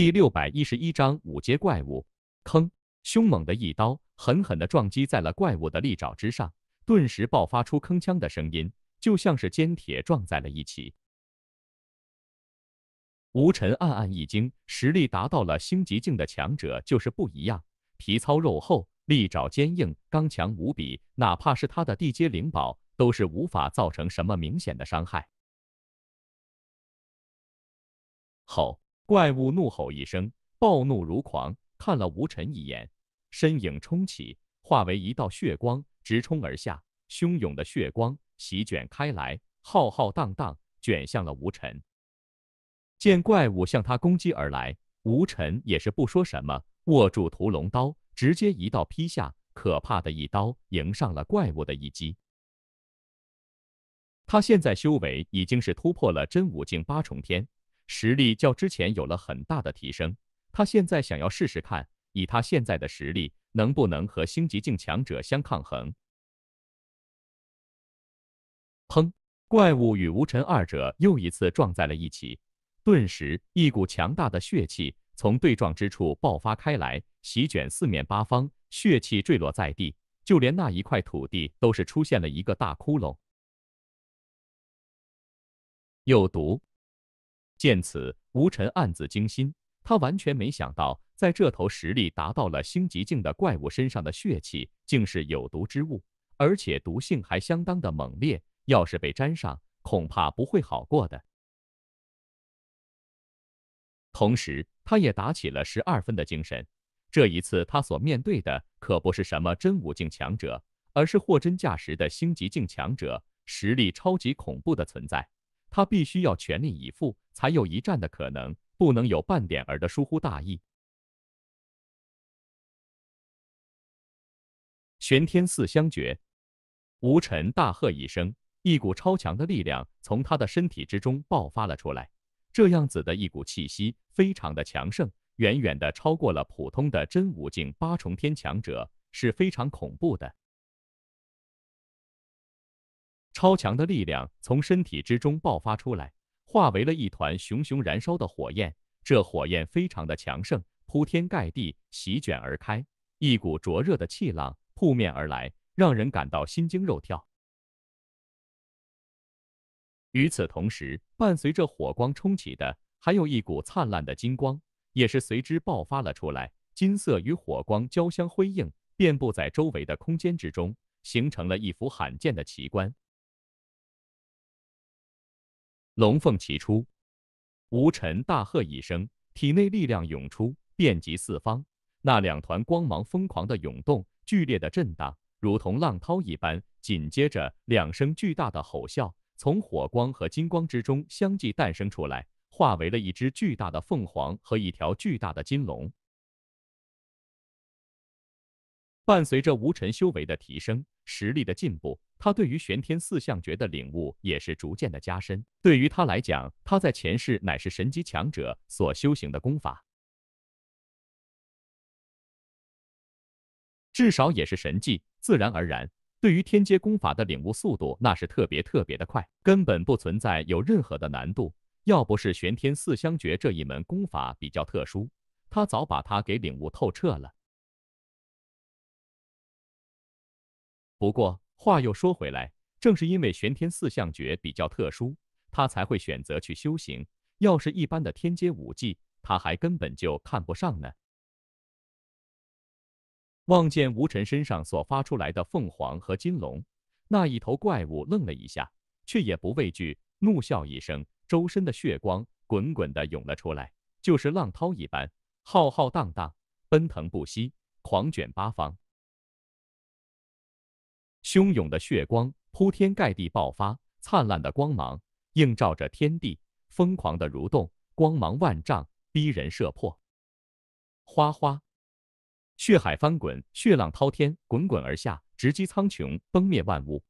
第六百一十一章五阶怪物。坑，凶猛的一刀，狠狠地撞击在了怪物的利爪之上，顿时爆发出铿锵的声音，就像是尖铁撞在了一起。吴尘暗暗一惊，实力达到了星级境的强者就是不一样，皮糙肉厚，利爪坚硬，刚强无比，哪怕是他的地阶灵宝，都是无法造成什么明显的伤害。吼！怪物怒吼一声，暴怒如狂，看了吴尘一眼，身影冲起，化为一道血光，直冲而下。汹涌的血光席卷开来，浩浩荡荡，卷向了吴尘。见怪物向他攻击而来，吴尘也是不说什么，握住屠龙刀，直接一道劈下，可怕的一刀迎上了怪物的一击。他现在修为已经是突破了真武境八重天。实力较之前有了很大的提升，他现在想要试试看，以他现在的实力，能不能和星级境强者相抗衡。砰！怪物与无尘二者又一次撞在了一起，顿时一股强大的血气从对撞之处爆发开来，席卷四面八方，血气坠落在地，就连那一块土地都是出现了一个大窟窿。有毒。见此，吴尘暗自惊心。他完全没想到，在这头实力达到了星级境的怪物身上的血气，竟是有毒之物，而且毒性还相当的猛烈。要是被沾上，恐怕不会好过的。同时，他也打起了十二分的精神。这一次，他所面对的可不是什么真武境强者，而是货真价实的星级境强者，实力超级恐怖的存在。他必须要全力以赴，才有一战的可能，不能有半点儿的疏忽大意。玄天四相诀，吴尘大喝一声，一股超强的力量从他的身体之中爆发了出来。这样子的一股气息，非常的强盛，远远的超过了普通的真武境八重天强者，是非常恐怖的。超强的力量从身体之中爆发出来，化为了一团熊熊燃烧的火焰。这火焰非常的强盛，铺天盖地，席卷而开。一股灼热的气浪扑面而来，让人感到心惊肉跳。与此同时，伴随着火光冲起的，还有一股灿烂的金光，也是随之爆发了出来。金色与火光交相辉映，遍布在周围的空间之中，形成了一幅罕见的奇观。龙凤齐出，吴尘大喝一声，体内力量涌出，遍及四方。那两团光芒疯狂的涌动，剧烈的震荡，如同浪涛一般。紧接着，两声巨大的吼啸从火光和金光之中相继诞生出来，化为了一只巨大的凤凰和一条巨大的金龙。伴随着吴尘修为的提升，实力的进步。他对于玄天四象诀的领悟也是逐渐的加深。对于他来讲，他在前世乃是神级强者所修行的功法，至少也是神迹。自然而然，对于天阶功法的领悟速度，那是特别特别的快，根本不存在有任何的难度。要不是玄天四象诀这一门功法比较特殊，他早把它给领悟透彻了。不过。话又说回来，正是因为玄天四象诀比较特殊，他才会选择去修行。要是一般的天阶武技，他还根本就看不上呢。望见吴尘身上所发出来的凤凰和金龙，那一头怪物愣了一下，却也不畏惧，怒笑一声，周身的血光滚滚的涌了出来，就是浪涛一般，浩浩荡荡，奔腾不息，狂卷八方。汹涌的血光铺天盖地爆发，灿烂的光芒映照着天地，疯狂的蠕动，光芒万丈，逼人射破。哗哗，血海翻滚，血浪滔天，滚滚而下，直击苍穹，崩灭万物。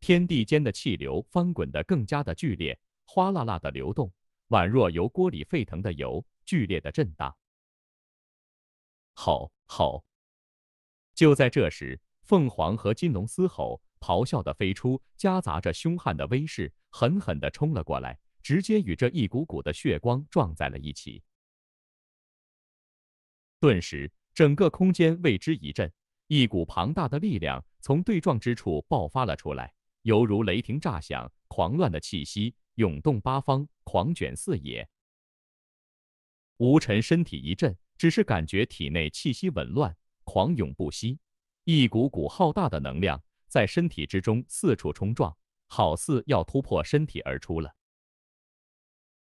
天地间的气流翻滚得更加的剧烈，哗啦啦的流动，宛若油锅里沸腾的油，剧烈的震荡。吼吼！就在这时。凤凰和金龙嘶吼咆哮的飞出，夹杂着凶悍的威势，狠狠的冲了过来，直接与这一股股的血光撞在了一起。顿时，整个空间为之一震，一股庞大的力量从对撞之处爆发了出来，犹如雷霆炸响，狂乱的气息涌动八方，狂卷四野。吴尘身体一震，只是感觉体内气息紊乱，狂涌不息。一股股浩大的能量在身体之中四处冲撞，好似要突破身体而出了。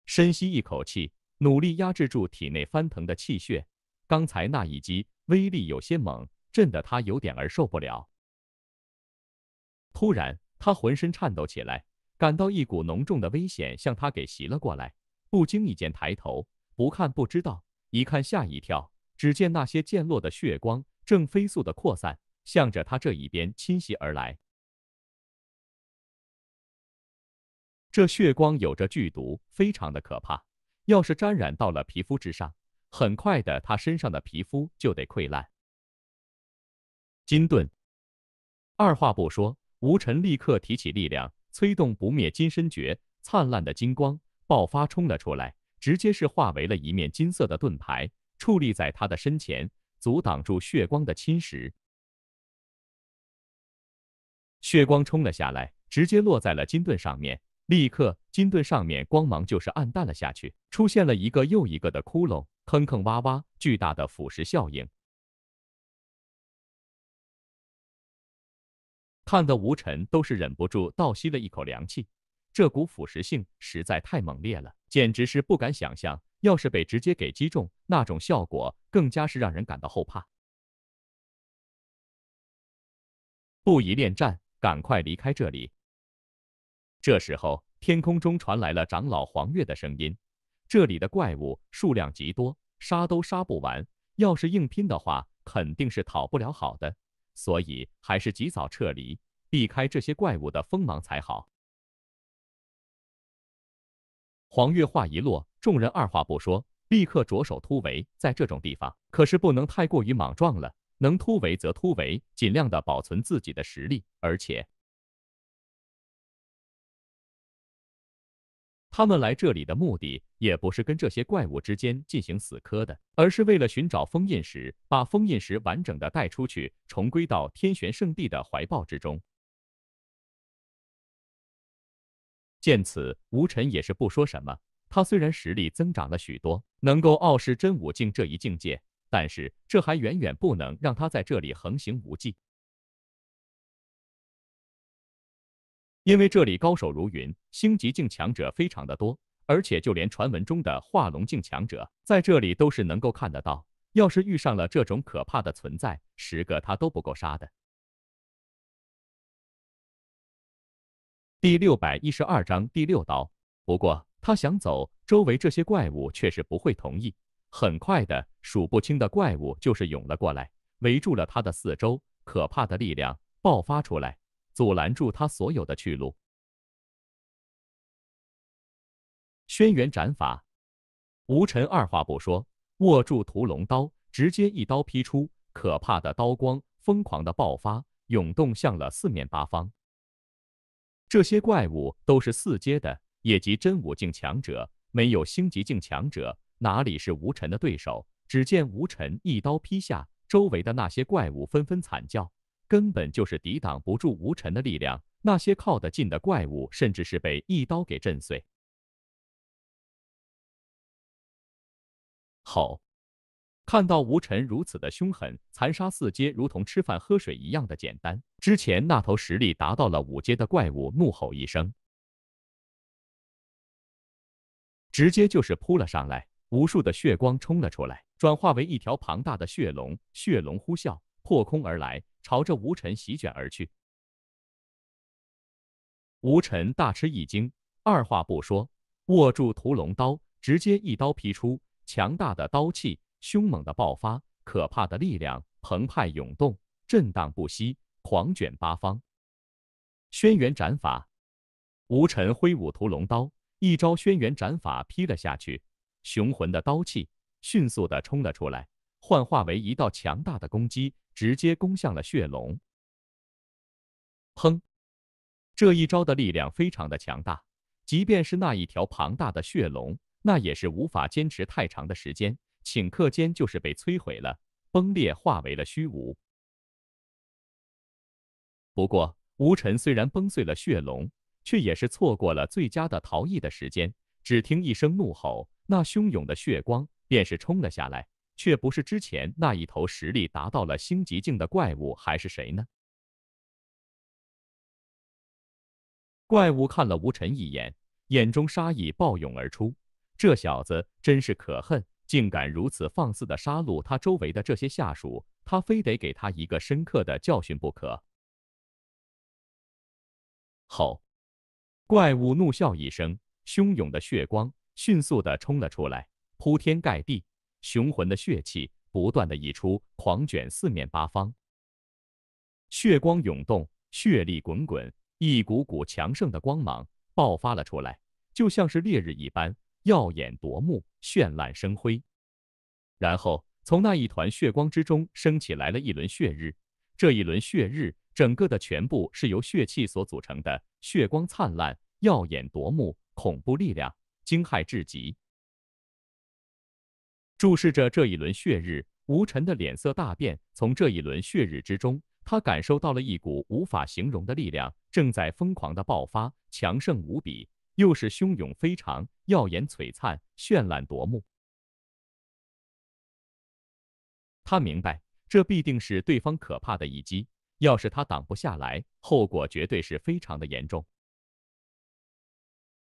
深吸一口气，努力压制住体内翻腾的气血。刚才那一击威力有些猛，震得他有点儿受不了。突然，他浑身颤抖起来，感到一股浓重的危险向他给袭了过来。不经意间抬头，不看不知道，一看吓一跳。只见那些溅落的血光正飞速的扩散。向着他这一边侵袭而来，这血光有着剧毒，非常的可怕。要是沾染到了皮肤之上，很快的，他身上的皮肤就得溃烂。金盾，二话不说，吴尘立刻提起力量，催动不灭金身诀，灿烂的金光爆发冲了出来，直接是化为了一面金色的盾牌，矗立在他的身前，阻挡住血光的侵蚀。血光冲了下来，直接落在了金盾上面，立刻金盾上面光芒就是暗淡了下去，出现了一个又一个的窟窿，坑坑洼洼，巨大的腐蚀效应，看得吴尘都是忍不住倒吸了一口凉气，这股腐蚀性实在太猛烈了，简直是不敢想象，要是被直接给击中，那种效果更加是让人感到后怕，不宜恋战。赶快离开这里！这时候，天空中传来了长老黄月的声音：“这里的怪物数量极多，杀都杀不完。要是硬拼的话，肯定是讨不了好的。所以，还是及早撤离，避开这些怪物的锋芒才好。”黄月话一落，众人二话不说，立刻着手突围。在这种地方，可是不能太过于莽撞了。能突围则突围，尽量的保存自己的实力。而且，他们来这里的目的也不是跟这些怪物之间进行死磕的，而是为了寻找封印石，把封印石完整的带出去，重归到天玄圣地的怀抱之中。见此，吴尘也是不说什么。他虽然实力增长了许多，能够傲视真武境这一境界。但是这还远远不能让他在这里横行无忌，因为这里高手如云，星级境强者非常的多，而且就连传闻中的化龙境强者在这里都是能够看得到。要是遇上了这种可怕的存在，十个他都不够杀的。第六百一十二章第六刀。不过他想走，周围这些怪物却是不会同意。很快的，数不清的怪物就是涌了过来，围住了他的四周。可怕的力量爆发出来，阻拦住他所有的去路。轩辕斩法，吴尘二话不说，握住屠龙刀，直接一刀劈出。可怕的刀光疯狂的爆发，涌动向了四面八方。这些怪物都是四阶的，也即真武境强者，没有星级境强者。哪里是吴尘的对手？只见吴尘一刀劈下，周围的那些怪物纷纷惨叫，根本就是抵挡不住吴尘的力量。那些靠得近的怪物，甚至是被一刀给震碎。吼！看到吴尘如此的凶狠，残杀四阶如同吃饭喝水一样的简单。之前那头实力达到了五阶的怪物怒吼一声，直接就是扑了上来。无数的血光冲了出来，转化为一条庞大的血龙。血龙呼啸，破空而来，朝着吴尘席卷而去。吴尘大吃一惊，二话不说，握住屠龙刀，直接一刀劈出。强大的刀气，凶猛的爆发，可怕的力量澎湃涌动，震荡不息，狂卷八方。轩辕斩法，吴尘挥舞屠龙刀，一招轩辕斩法劈了下去。雄浑的刀气迅速的冲了出来，幻化为一道强大的攻击，直接攻向了血龙。砰！这一招的力量非常的强大，即便是那一条庞大的血龙，那也是无法坚持太长的时间，顷刻间就是被摧毁了，崩裂化为了虚无。不过，吴尘虽然崩碎了血龙，却也是错过了最佳的逃逸的时间。只听一声怒吼。那汹涌的血光便是冲了下来，却不是之前那一头实力达到了星级境的怪物，还是谁呢？怪物看了吴辰一眼，眼中杀意暴涌而出。这小子真是可恨，竟敢如此放肆的杀戮他周围的这些下属，他非得给他一个深刻的教训不可！吼！怪物怒笑一声，汹涌的血光。迅速的冲了出来，铺天盖地，雄浑的血气不断的溢出，狂卷四面八方。血光涌动，血力滚滚，一股股强盛的光芒爆发了出来，就像是烈日一般，耀眼夺目，绚烂生辉。然后从那一团血光之中升起来了一轮血日，这一轮血日整个的全部是由血气所组成的，血光灿烂，耀眼夺目，恐怖力量。惊骇至极，注视着这一轮血日，吴尘的脸色大变。从这一轮血日之中，他感受到了一股无法形容的力量正在疯狂的爆发，强盛无比，又是汹涌非常，耀眼璀璨，绚烂夺目。他明白，这必定是对方可怕的一击。要是他挡不下来，后果绝对是非常的严重。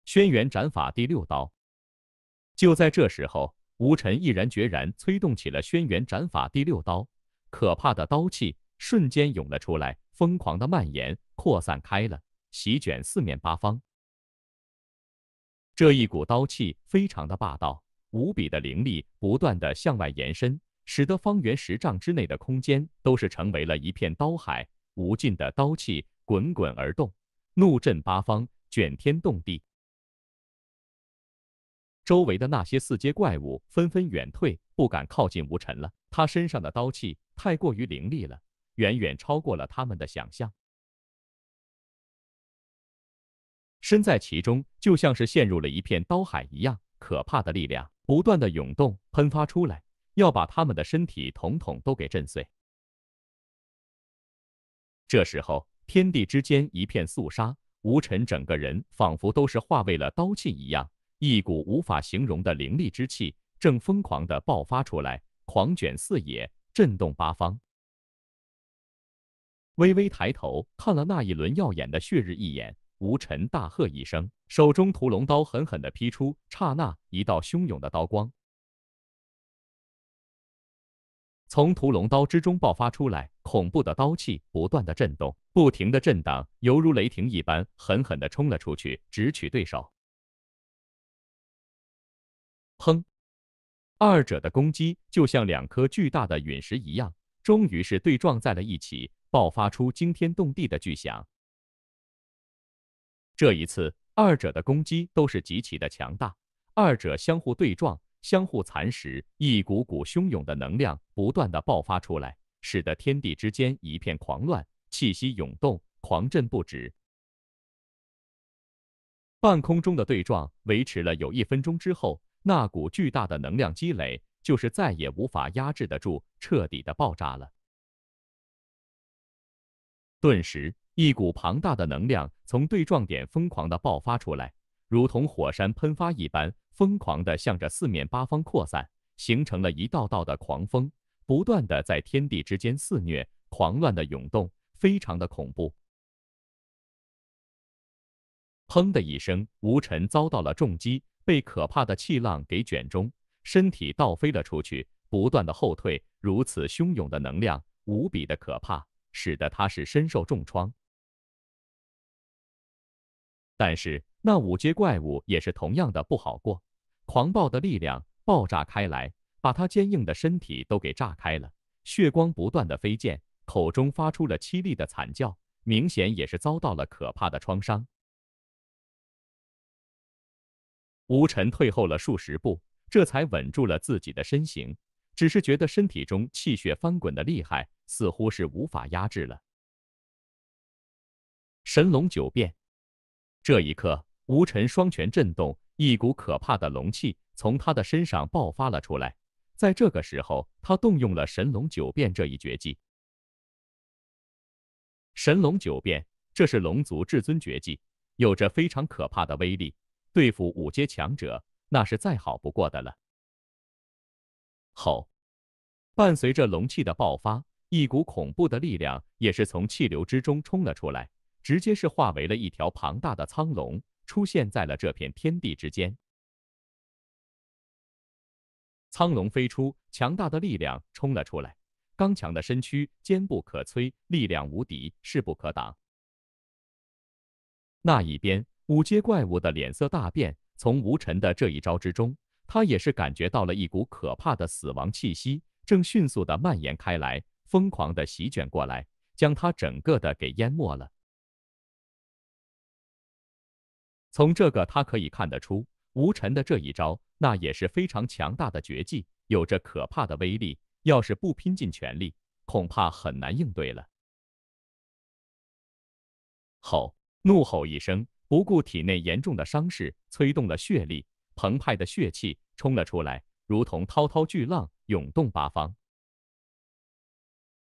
轩辕斩法第六刀，就在这时候，吴尘毅然决然催动起了轩辕斩法第六刀，可怕的刀气瞬间涌了出来，疯狂的蔓延扩散开了，席卷四面八方。这一股刀气非常的霸道，无比的凌厉，不断的向外延伸，使得方圆十丈之内的空间都是成为了一片刀海，无尽的刀气滚滚而动，怒震八方，卷天动地。周围的那些四阶怪物纷纷远退，不敢靠近吴尘了。他身上的刀气太过于凌厉了，远远超过了他们的想象。身在其中，就像是陷入了一片刀海一样，可怕的力量不断的涌动、喷发出来，要把他们的身体统统都给震碎。这时候，天地之间一片肃杀，吴尘整个人仿佛都是化为了刀气一样。一股无法形容的凌厉之气正疯狂地爆发出来，狂卷四野，震动八方。微微抬头看了那一轮耀眼的血日一眼，吴尘大喝一声，手中屠龙刀狠狠地劈出，刹那一道汹涌的刀光从屠龙刀之中爆发出来，恐怖的刀气不断的震动，不停的震荡，犹如雷霆一般，狠狠地冲了出去，直取对手。砰！二者的攻击就像两颗巨大的陨石一样，终于是对撞在了一起，爆发出惊天动地的巨响。这一次，二者的攻击都是极其的强大，二者相互对撞，相互蚕食，一股股汹涌的能量不断的爆发出来，使得天地之间一片狂乱，气息涌动，狂震不止。半空中的对撞维持了有一分钟之后。那股巨大的能量积累，就是再也无法压制得住，彻底的爆炸了。顿时，一股庞大的能量从对撞点疯狂的爆发出来，如同火山喷发一般，疯狂的向着四面八方扩散，形成了一道道的狂风，不断的在天地之间肆虐，狂乱的涌动，非常的恐怖。砰的一声，吴尘遭到了重击。被可怕的气浪给卷中，身体倒飞了出去，不断的后退。如此汹涌的能量，无比的可怕，使得他是深受重创。但是那五阶怪物也是同样的不好过，狂暴的力量爆炸开来，把他坚硬的身体都给炸开了，血光不断的飞溅，口中发出了凄厉的惨叫，明显也是遭到了可怕的创伤。吴尘退后了数十步，这才稳住了自己的身形，只是觉得身体中气血翻滚的厉害，似乎是无法压制了。神龙九变，这一刻，吴晨双拳震动，一股可怕的龙气从他的身上爆发了出来。在这个时候，他动用了神龙九变这一绝技。神龙九变，这是龙族至尊绝技，有着非常可怕的威力。对付五阶强者，那是再好不过的了。吼！伴随着龙气的爆发，一股恐怖的力量也是从气流之中冲了出来，直接是化为了一条庞大的苍龙，出现在了这片天地之间。苍龙飞出，强大的力量冲了出来，刚强的身躯坚不可摧，力量无敌，势不可挡。那一边。五阶怪物的脸色大变，从吴尘的这一招之中，他也是感觉到了一股可怕的死亡气息，正迅速的蔓延开来，疯狂的席卷过来，将他整个的给淹没了。从这个他可以看得出，吴尘的这一招那也是非常强大的绝技，有着可怕的威力，要是不拼尽全力，恐怕很难应对了。吼！怒吼一声。不顾体内严重的伤势，催动了血力，澎湃的血气冲了出来，如同滔滔巨浪，涌动八方。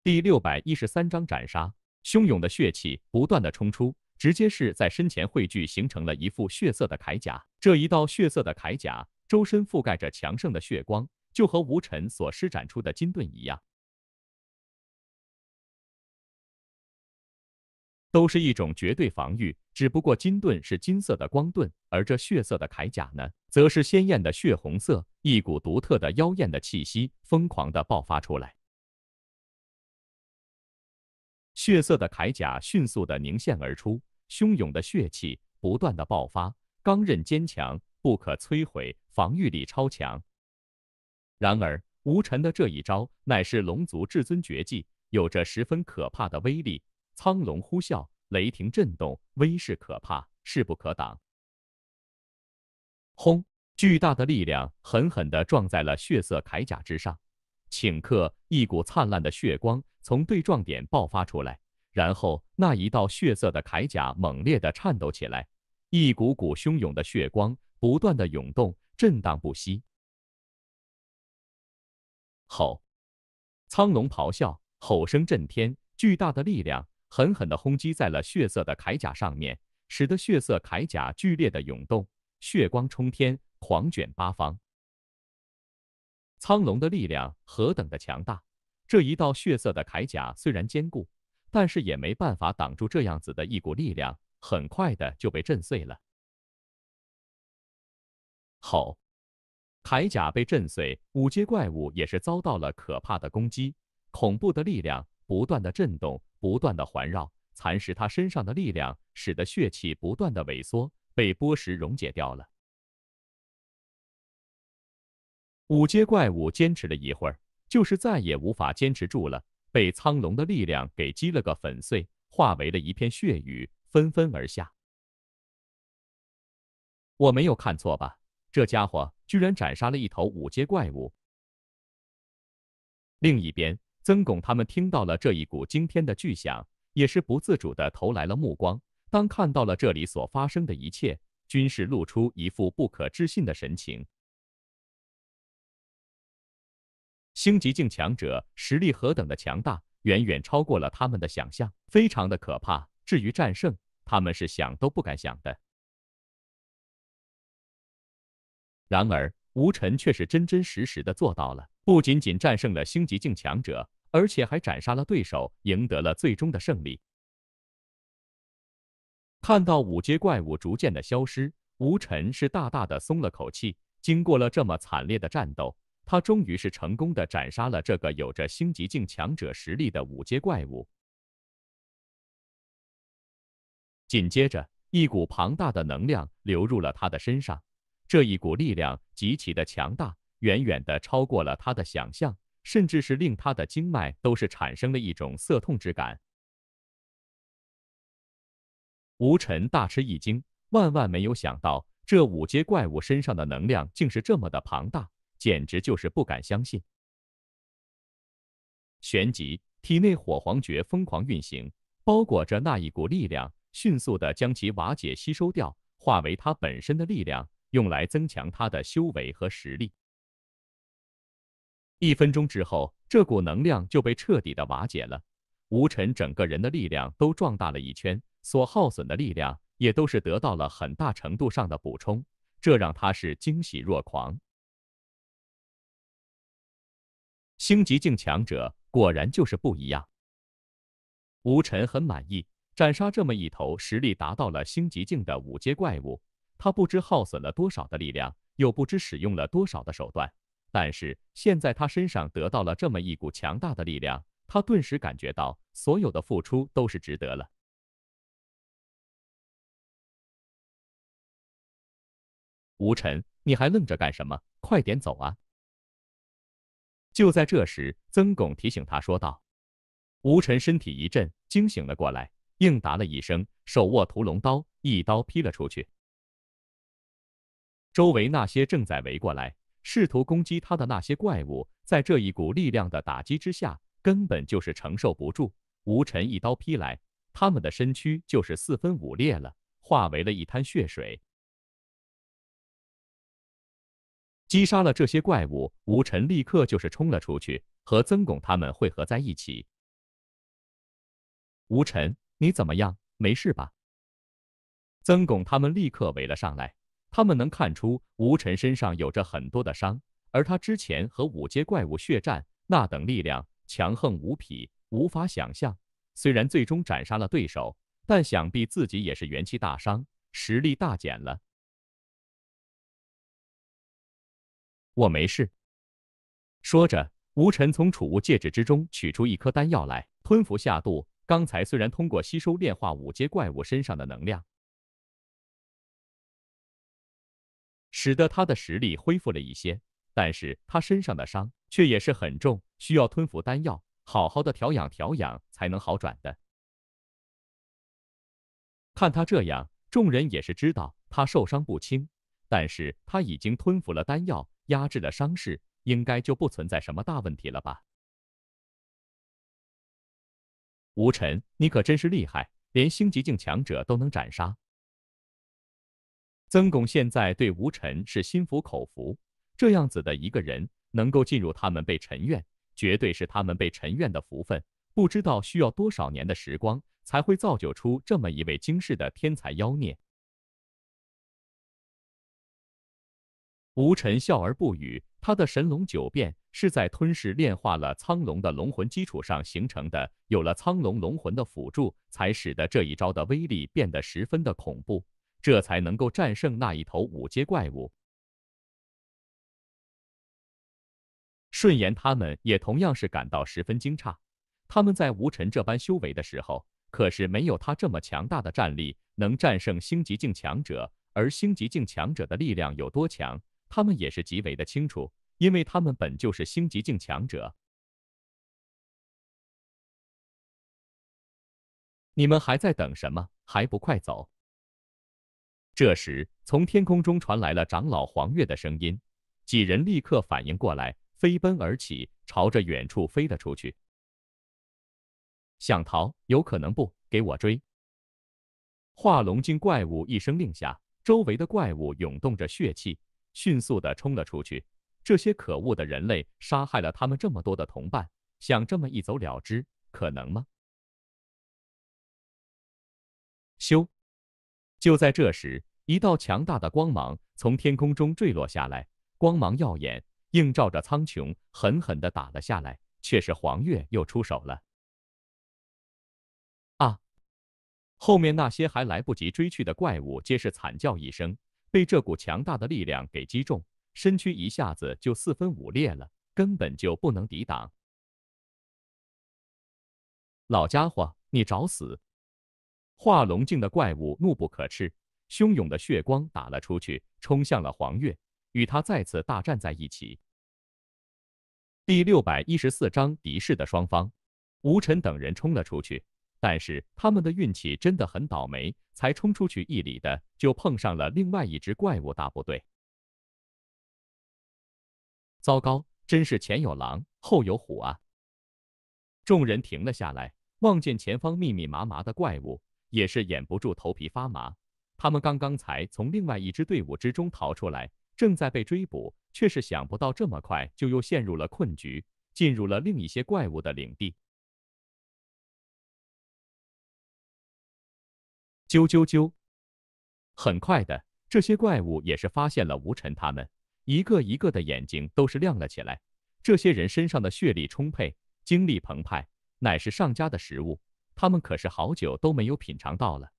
第六百一十三章斩杀，汹涌的血气不断的冲出，直接是在身前汇聚，形成了一副血色的铠甲。这一道血色的铠甲，周身覆盖着强盛的血光，就和吴尘所施展出的金盾一样，都是一种绝对防御。只不过金盾是金色的光盾，而这血色的铠甲呢，则是鲜艳的血红色，一股独特的妖艳的气息疯狂的爆发出来。血色的铠甲迅速的凝现而出，汹涌的血气不断的爆发，刚韧坚强，不可摧毁，防御力超强。然而，吴尘的这一招乃是龙族至尊绝技，有着十分可怕的威力。苍龙呼啸。雷霆震动，威势可怕，势不可挡。轰！巨大的力量狠狠地撞在了血色铠甲之上，顷刻，一股灿烂的血光从对撞点爆发出来，然后那一道血色的铠甲猛烈地颤抖起来，一股股汹涌的血光不断的涌动，震荡不息。吼！苍龙咆哮，吼声震天，巨大的力量。狠狠地轰击在了血色的铠甲上面，使得血色铠甲剧烈的涌动，血光冲天，狂卷八方。苍龙的力量何等的强大！这一道血色的铠甲虽然坚固，但是也没办法挡住这样子的一股力量，很快的就被震碎了。吼！铠甲被震碎，五阶怪物也是遭到了可怕的攻击，恐怖的力量不断的震动。不断的环绕，蚕食他身上的力量，使得血气不断的萎缩，被剥蚀溶解掉了。五阶怪物坚持了一会儿，就是再也无法坚持住了，被苍龙的力量给击了个粉碎，化为了一片血雨，纷纷而下。我没有看错吧？这家伙居然斩杀了一头五阶怪物。另一边。曾巩他们听到了这一股惊天的巨响，也是不自主的投来了目光。当看到了这里所发生的一切，均是露出一副不可置信的神情。星级境强者实力何等的强大，远远超过了他们的想象，非常的可怕。至于战胜，他们是想都不敢想的。然而，吴辰却是真真实实的做到了，不仅仅战胜了星级境强者。而且还斩杀了对手，赢得了最终的胜利。看到五阶怪物逐渐的消失，吴尘是大大的松了口气。经过了这么惨烈的战斗，他终于是成功的斩杀了这个有着星级境强者实力的五阶怪物。紧接着，一股庞大的能量流入了他的身上，这一股力量极其的强大，远远的超过了他的想象。甚至是令他的经脉都是产生了一种涩痛之感。吴尘大吃一惊，万万没有想到这五阶怪物身上的能量竟是这么的庞大，简直就是不敢相信。旋即，体内火皇诀疯狂运行，包裹着那一股力量，迅速的将其瓦解吸收掉，化为他本身的力量，用来增强他的修为和实力。一分钟之后，这股能量就被彻底的瓦解了。吴尘整个人的力量都壮大了一圈，所耗损的力量也都是得到了很大程度上的补充，这让他是惊喜若狂。星级境强者果然就是不一样。吴晨很满意，斩杀这么一头实力达到了星级境的五阶怪物，他不知耗损了多少的力量，又不知使用了多少的手段。但是现在他身上得到了这么一股强大的力量，他顿时感觉到所有的付出都是值得了。吴晨，你还愣着干什么？快点走啊！就在这时，曾巩提醒他说道：“吴晨身体一震，惊醒了过来，应答了一声，手握屠龙刀，一刀劈了出去。周围那些正在围过来。”试图攻击他的那些怪物，在这一股力量的打击之下，根本就是承受不住。吴尘一刀劈来，他们的身躯就是四分五裂了，化为了一滩血水。击杀了这些怪物，吴尘立刻就是冲了出去，和曾巩他们汇合在一起。吴尘，你怎么样？没事吧？曾巩他们立刻围了上来。他们能看出吴尘身上有着很多的伤，而他之前和五阶怪物血战，那等力量强横无匹，无法想象。虽然最终斩杀了对手，但想必自己也是元气大伤，实力大减了。我没事。说着，吴尘从储物戒指之中取出一颗丹药来，吞服下肚。刚才虽然通过吸收炼化五阶怪物身上的能量。使得他的实力恢复了一些，但是他身上的伤却也是很重，需要吞服丹药，好好的调养调养才能好转的。看他这样，众人也是知道他受伤不轻，但是他已经吞服了丹药，压制了伤势，应该就不存在什么大问题了吧？吴晨，你可真是厉害，连星级境强者都能斩杀。曾巩现在对吴辰是心服口服，这样子的一个人能够进入他们被辰院，绝对是他们被辰院的福分。不知道需要多少年的时光才会造就出这么一位惊世的天才妖孽。吴辰笑而不语，他的神龙九变是在吞噬炼化了苍龙的龙魂基础上形成的，有了苍龙龙魂的辅助，才使得这一招的威力变得十分的恐怖。这才能够战胜那一头五阶怪物。顺言他们也同样是感到十分惊诧，他们在吴尘这般修为的时候，可是没有他这么强大的战力能战胜星级境强者。而星级境强者的力量有多强，他们也是极为的清楚，因为他们本就是星级境强者。你们还在等什么？还不快走！这时，从天空中传来了长老黄月的声音，几人立刻反应过来，飞奔而起，朝着远处飞了出去。想逃？有可能不？给我追！化龙境怪物一声令下，周围的怪物涌动着血气，迅速的冲了出去。这些可恶的人类，杀害了他们这么多的同伴，想这么一走了之，可能吗？修。就在这时，一道强大的光芒从天空中坠落下来，光芒耀眼，映照着苍穹，狠狠地打了下来。却是黄月又出手了！啊！后面那些还来不及追去的怪物，皆是惨叫一声，被这股强大的力量给击中，身躯一下子就四分五裂了，根本就不能抵挡。老家伙，你找死！化龙镜的怪物怒不可斥，汹涌的血光打了出去，冲向了黄月，与他再次大战在一起。第六百一十四章敌视的双方，吴晨等人冲了出去，但是他们的运气真的很倒霉，才冲出去一里，的就碰上了另外一只怪物大部队。糟糕，真是前有狼，后有虎啊！众人停了下来，望见前方密密麻麻的怪物。也是掩不住头皮发麻，他们刚刚才从另外一支队伍之中逃出来，正在被追捕，却是想不到这么快就又陷入了困局，进入了另一些怪物的领地。啾啾啾！很快的，这些怪物也是发现了吴尘他们，一个一个的眼睛都是亮了起来。这些人身上的血力充沛，精力澎湃，乃是上佳的食物。他们可是好久都没有品尝到了。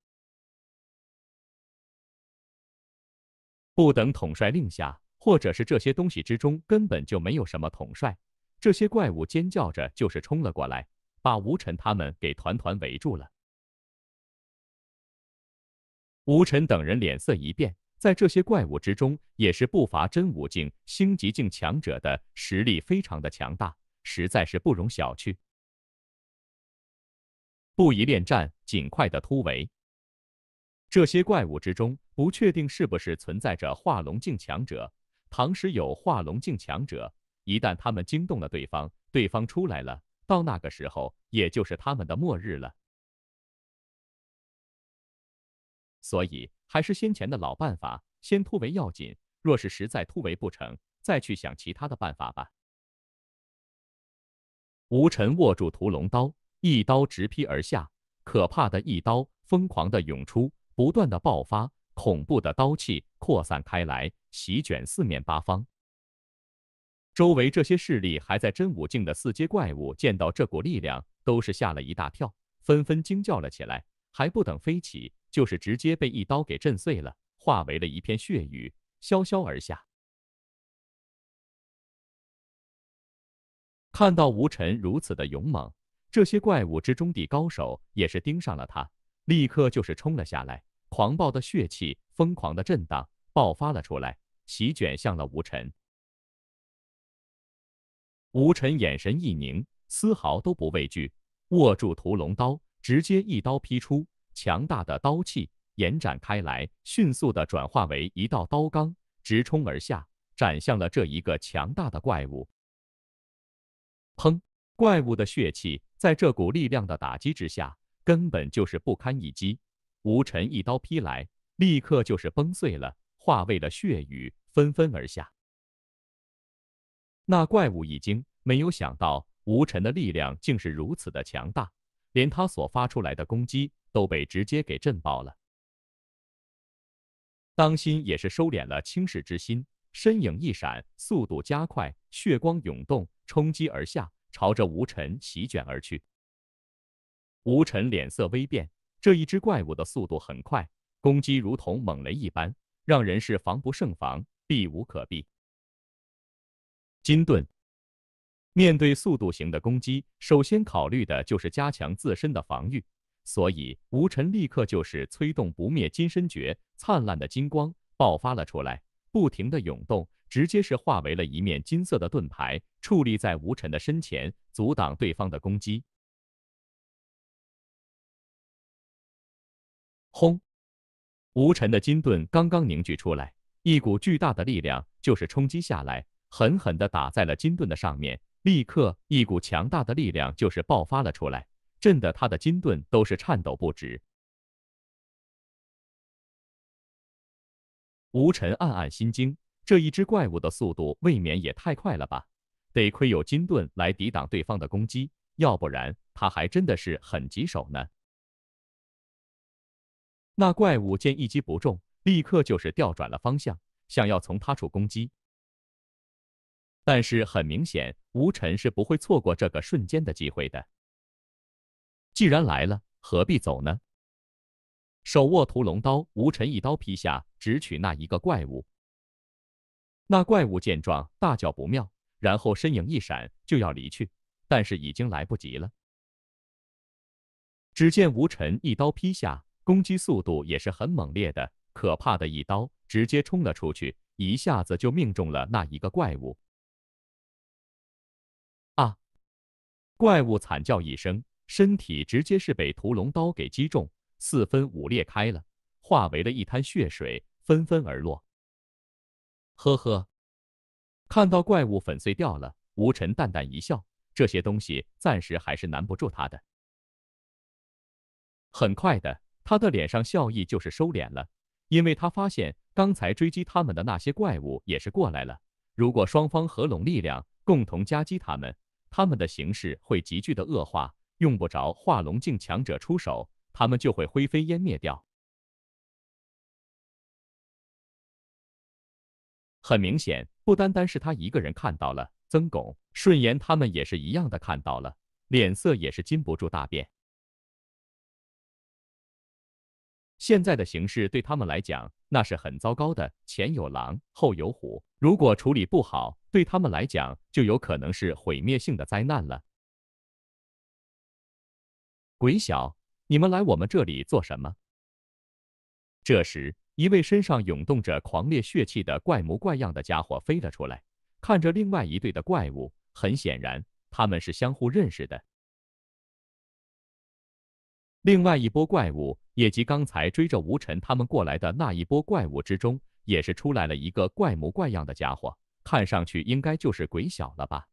不等统帅令下，或者是这些东西之中根本就没有什么统帅，这些怪物尖叫着就是冲了过来，把吴晨他们给团团围住了。吴晨等人脸色一变，在这些怪物之中也是不乏真武境、星级境强者的，实力非常的强大，实在是不容小觑。不宜恋战，尽快的突围。这些怪物之中，不确定是不是存在着化龙境强者。唐时有化龙境强者，一旦他们惊动了对方，对方出来了，到那个时候，也就是他们的末日了。所以，还是先前的老办法，先突围要紧。若是实在突围不成，再去想其他的办法吧。吴尘握住屠龙刀。一刀直劈而下，可怕的一刀疯狂的涌出，不断的爆发，恐怖的刀气扩散开来，席卷四面八方。周围这些势力还在真武境的四阶怪物见到这股力量，都是吓了一大跳，纷纷惊叫了起来。还不等飞起，就是直接被一刀给震碎了，化为了一片血雨，潇潇而下。看到吴尘如此的勇猛。这些怪物之中的高手也是盯上了他，立刻就是冲了下来，狂暴的血气疯狂的震荡爆发了出来，席卷向了吴尘。吴尘眼神一凝，丝毫都不畏惧，握住屠龙刀，直接一刀劈出，强大的刀气延展开来，迅速的转化为一道刀罡，直冲而下，斩向了这一个强大的怪物。砰！怪物的血气。在这股力量的打击之下，根本就是不堪一击。吴尘一刀劈来，立刻就是崩碎了，化为了血雨纷纷而下。那怪物一惊，没有想到吴尘的力量竟是如此的强大，连他所发出来的攻击都被直接给震爆了。当心也是收敛了轻视之心，身影一闪，速度加快，血光涌动，冲击而下。朝着吴尘席卷而去，吴尘脸色微变，这一只怪物的速度很快，攻击如同猛雷一般，让人是防不胜防，避无可避。金盾面对速度型的攻击，首先考虑的就是加强自身的防御，所以吴尘立刻就是催动不灭金身诀，灿烂的金光爆发了出来，不停的涌动。直接是化为了一面金色的盾牌，矗立在吴尘的身前，阻挡对方的攻击。轰！吴尘的金盾刚刚凝聚出来，一股巨大的力量就是冲击下来，狠狠地打在了金盾的上面，立刻一股强大的力量就是爆发了出来，震得他的金盾都是颤抖不止。吴尘暗暗心惊。这一只怪物的速度未免也太快了吧！得亏有金盾来抵挡对方的攻击，要不然他还真的是很棘手呢。那怪物见一击不中，立刻就是调转了方向，想要从他处攻击。但是很明显，吴尘是不会错过这个瞬间的机会的。既然来了，何必走呢？手握屠龙刀，吴尘一刀劈下，直取那一个怪物。那怪物见状，大叫不妙，然后身影一闪，就要离去，但是已经来不及了。只见吴尘一刀劈下，攻击速度也是很猛烈的，可怕的一刀直接冲了出去，一下子就命中了那一个怪物。啊！怪物惨叫一声，身体直接是被屠龙刀给击中，四分五裂开了，化为了一滩血水，纷纷而落。呵呵，看到怪物粉碎掉了，吴尘淡淡一笑，这些东西暂时还是难不住他的。很快的，他的脸上笑意就是收敛了，因为他发现刚才追击他们的那些怪物也是过来了。如果双方合拢力量，共同夹击他们，他们的形势会急剧的恶化，用不着化龙境强者出手，他们就会灰飞烟灭掉。很明显，不单单是他一个人看到了，曾巩、顺延他们也是一样的看到了，脸色也是禁不住大变。现在的形势对他们来讲，那是很糟糕的，前有狼，后有虎，如果处理不好，对他们来讲，就有可能是毁灭性的灾难了。鬼小，你们来我们这里做什么？这时。一位身上涌动着狂烈血气的怪模怪样的家伙飞了出来，看着另外一队的怪物，很显然他们是相互认识的。另外一波怪物，也即刚才追着吴尘他们过来的那一波怪物之中，也是出来了一个怪模怪样的家伙，看上去应该就是鬼小了吧？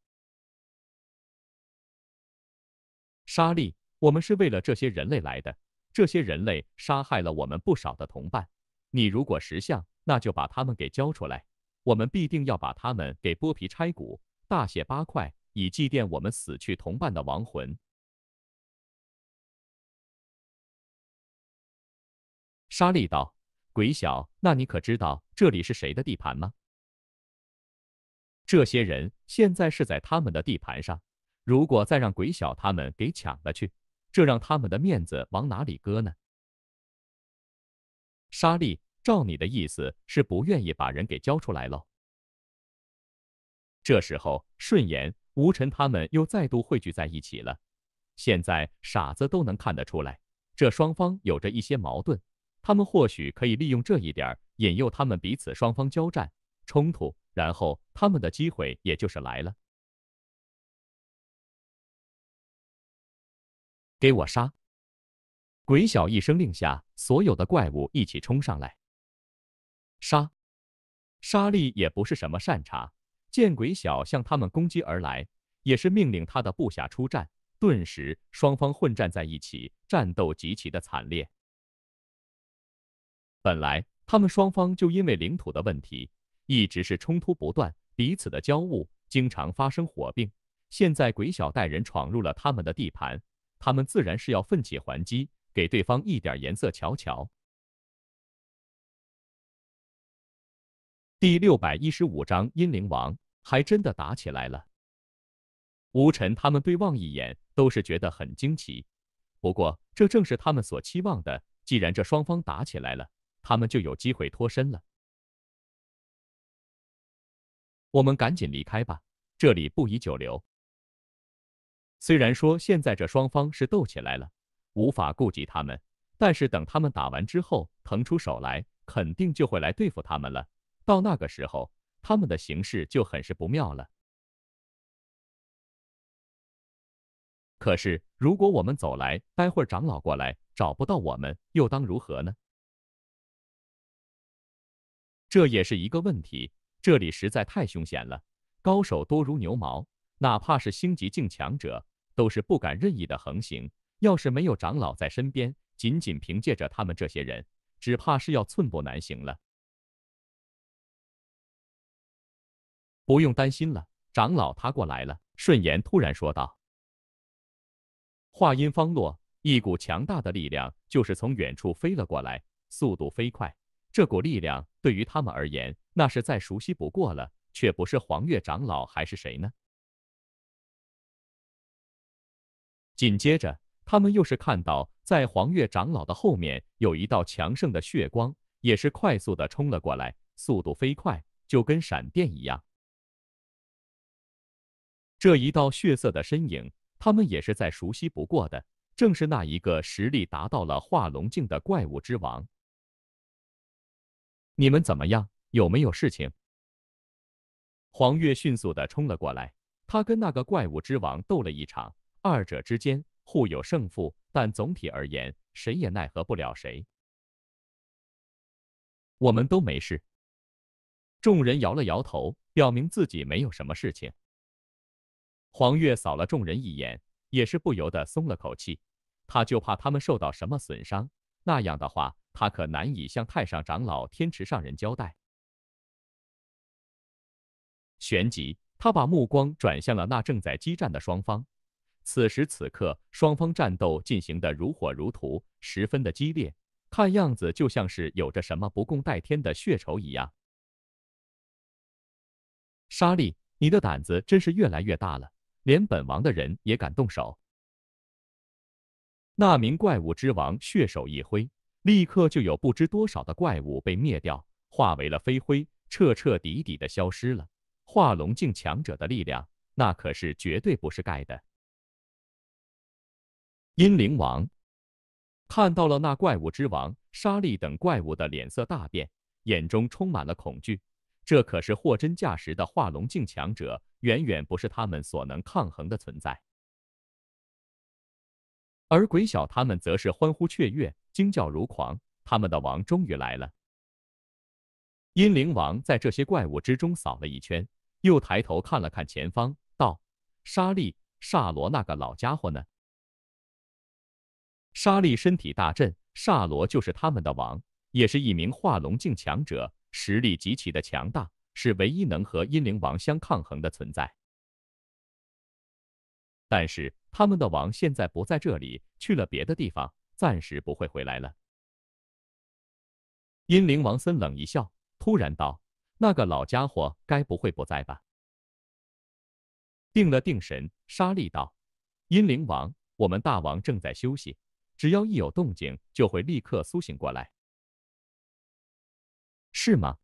沙利，我们是为了这些人类来的，这些人类杀害了我们不少的同伴。你如果识相，那就把他们给交出来，我们必定要把他们给剥皮拆骨，大卸八块，以祭奠我们死去同伴的亡魂。沙利道，鬼小，那你可知道这里是谁的地盘吗？这些人现在是在他们的地盘上，如果再让鬼小他们给抢了去，这让他们的面子往哪里搁呢？沙利。照你的意思，是不愿意把人给交出来喽？这时候，顺延，吴晨他们又再度汇聚在一起了。现在，傻子都能看得出来，这双方有着一些矛盾。他们或许可以利用这一点，引诱他们彼此双方交战冲突，然后他们的机会也就是来了。给我杀！鬼小一声令下，所有的怪物一起冲上来。杀！沙利也不是什么善茬，见鬼小向他们攻击而来，也是命令他的部下出战，顿时双方混战在一起，战斗极其的惨烈。本来他们双方就因为领土的问题，一直是冲突不断，彼此的交恶经常发生火并。现在鬼小带人闯入了他们的地盘，他们自然是要奋起还击，给对方一点颜色瞧瞧。第六百一十五章阴灵王还真的打起来了。吴辰他们对望一眼，都是觉得很惊奇。不过这正是他们所期望的，既然这双方打起来了，他们就有机会脱身了。我们赶紧离开吧，这里不宜久留。虽然说现在这双方是斗起来了，无法顾及他们，但是等他们打完之后，腾出手来，肯定就会来对付他们了。到那个时候，他们的形势就很是不妙了。可是，如果我们走来，待会长老过来，找不到我们，又当如何呢？这也是一个问题。这里实在太凶险了，高手多如牛毛，哪怕是星级境强者，都是不敢任意的横行。要是没有长老在身边，仅仅凭借着他们这些人，只怕是要寸步难行了。不用担心了，长老他过来了。”顺言突然说道。话音方落，一股强大的力量就是从远处飞了过来，速度飞快。这股力量对于他们而言那是再熟悉不过了，却不是黄月长老还是谁呢？紧接着，他们又是看到在黄月长老的后面有一道强盛的血光，也是快速的冲了过来，速度飞快，就跟闪电一样。这一道血色的身影，他们也是再熟悉不过的，正是那一个实力达到了化龙境的怪物之王。你们怎么样？有没有事情？黄月迅速的冲了过来，他跟那个怪物之王斗了一场，二者之间互有胜负，但总体而言，谁也奈何不了谁。我们都没事。众人摇了摇头，表明自己没有什么事情。黄月扫了众人一眼，也是不由得松了口气。他就怕他们受到什么损伤，那样的话，他可难以向太上长老天池上人交代。旋即，他把目光转向了那正在激战的双方。此时此刻，双方战斗进行的如火如荼，十分的激烈，看样子就像是有着什么不共戴天的血仇一样。沙利，你的胆子真是越来越大了。连本王的人也敢动手！那名怪物之王血手一挥，立刻就有不知多少的怪物被灭掉，化为了飞灰，彻彻底底的消失了。化龙境强者的力量，那可是绝对不是盖的。阴灵王看到了那怪物之王沙利等怪物的脸色大变，眼中充满了恐惧。这可是货真价实的化龙境强者，远远不是他们所能抗衡的存在。而鬼小他们则是欢呼雀跃，惊叫如狂，他们的王终于来了。阴灵王在这些怪物之中扫了一圈，又抬头看了看前方，道：“沙利、萨罗那个老家伙呢？”沙利身体大震，萨罗就是他们的王，也是一名化龙境强者。实力极其的强大，是唯一能和阴灵王相抗衡的存在。但是他们的王现在不在这里，去了别的地方，暂时不会回来了。阴灵王森冷一笑，突然道：“那个老家伙该不会不在吧？”定了定神，沙利道：“阴灵王，我们大王正在休息，只要一有动静，就会立刻苏醒过来。”是吗？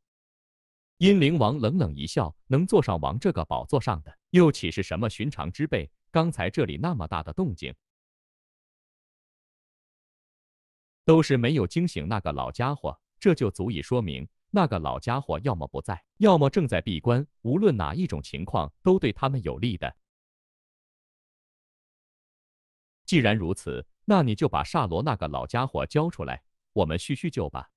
阴灵王冷冷一笑，能坐上王这个宝座上的，又岂是什么寻常之辈？刚才这里那么大的动静，都是没有惊醒那个老家伙。这就足以说明，那个老家伙要么不在，要么正在闭关。无论哪一种情况，都对他们有利的。既然如此，那你就把萨罗那个老家伙交出来，我们叙叙旧吧。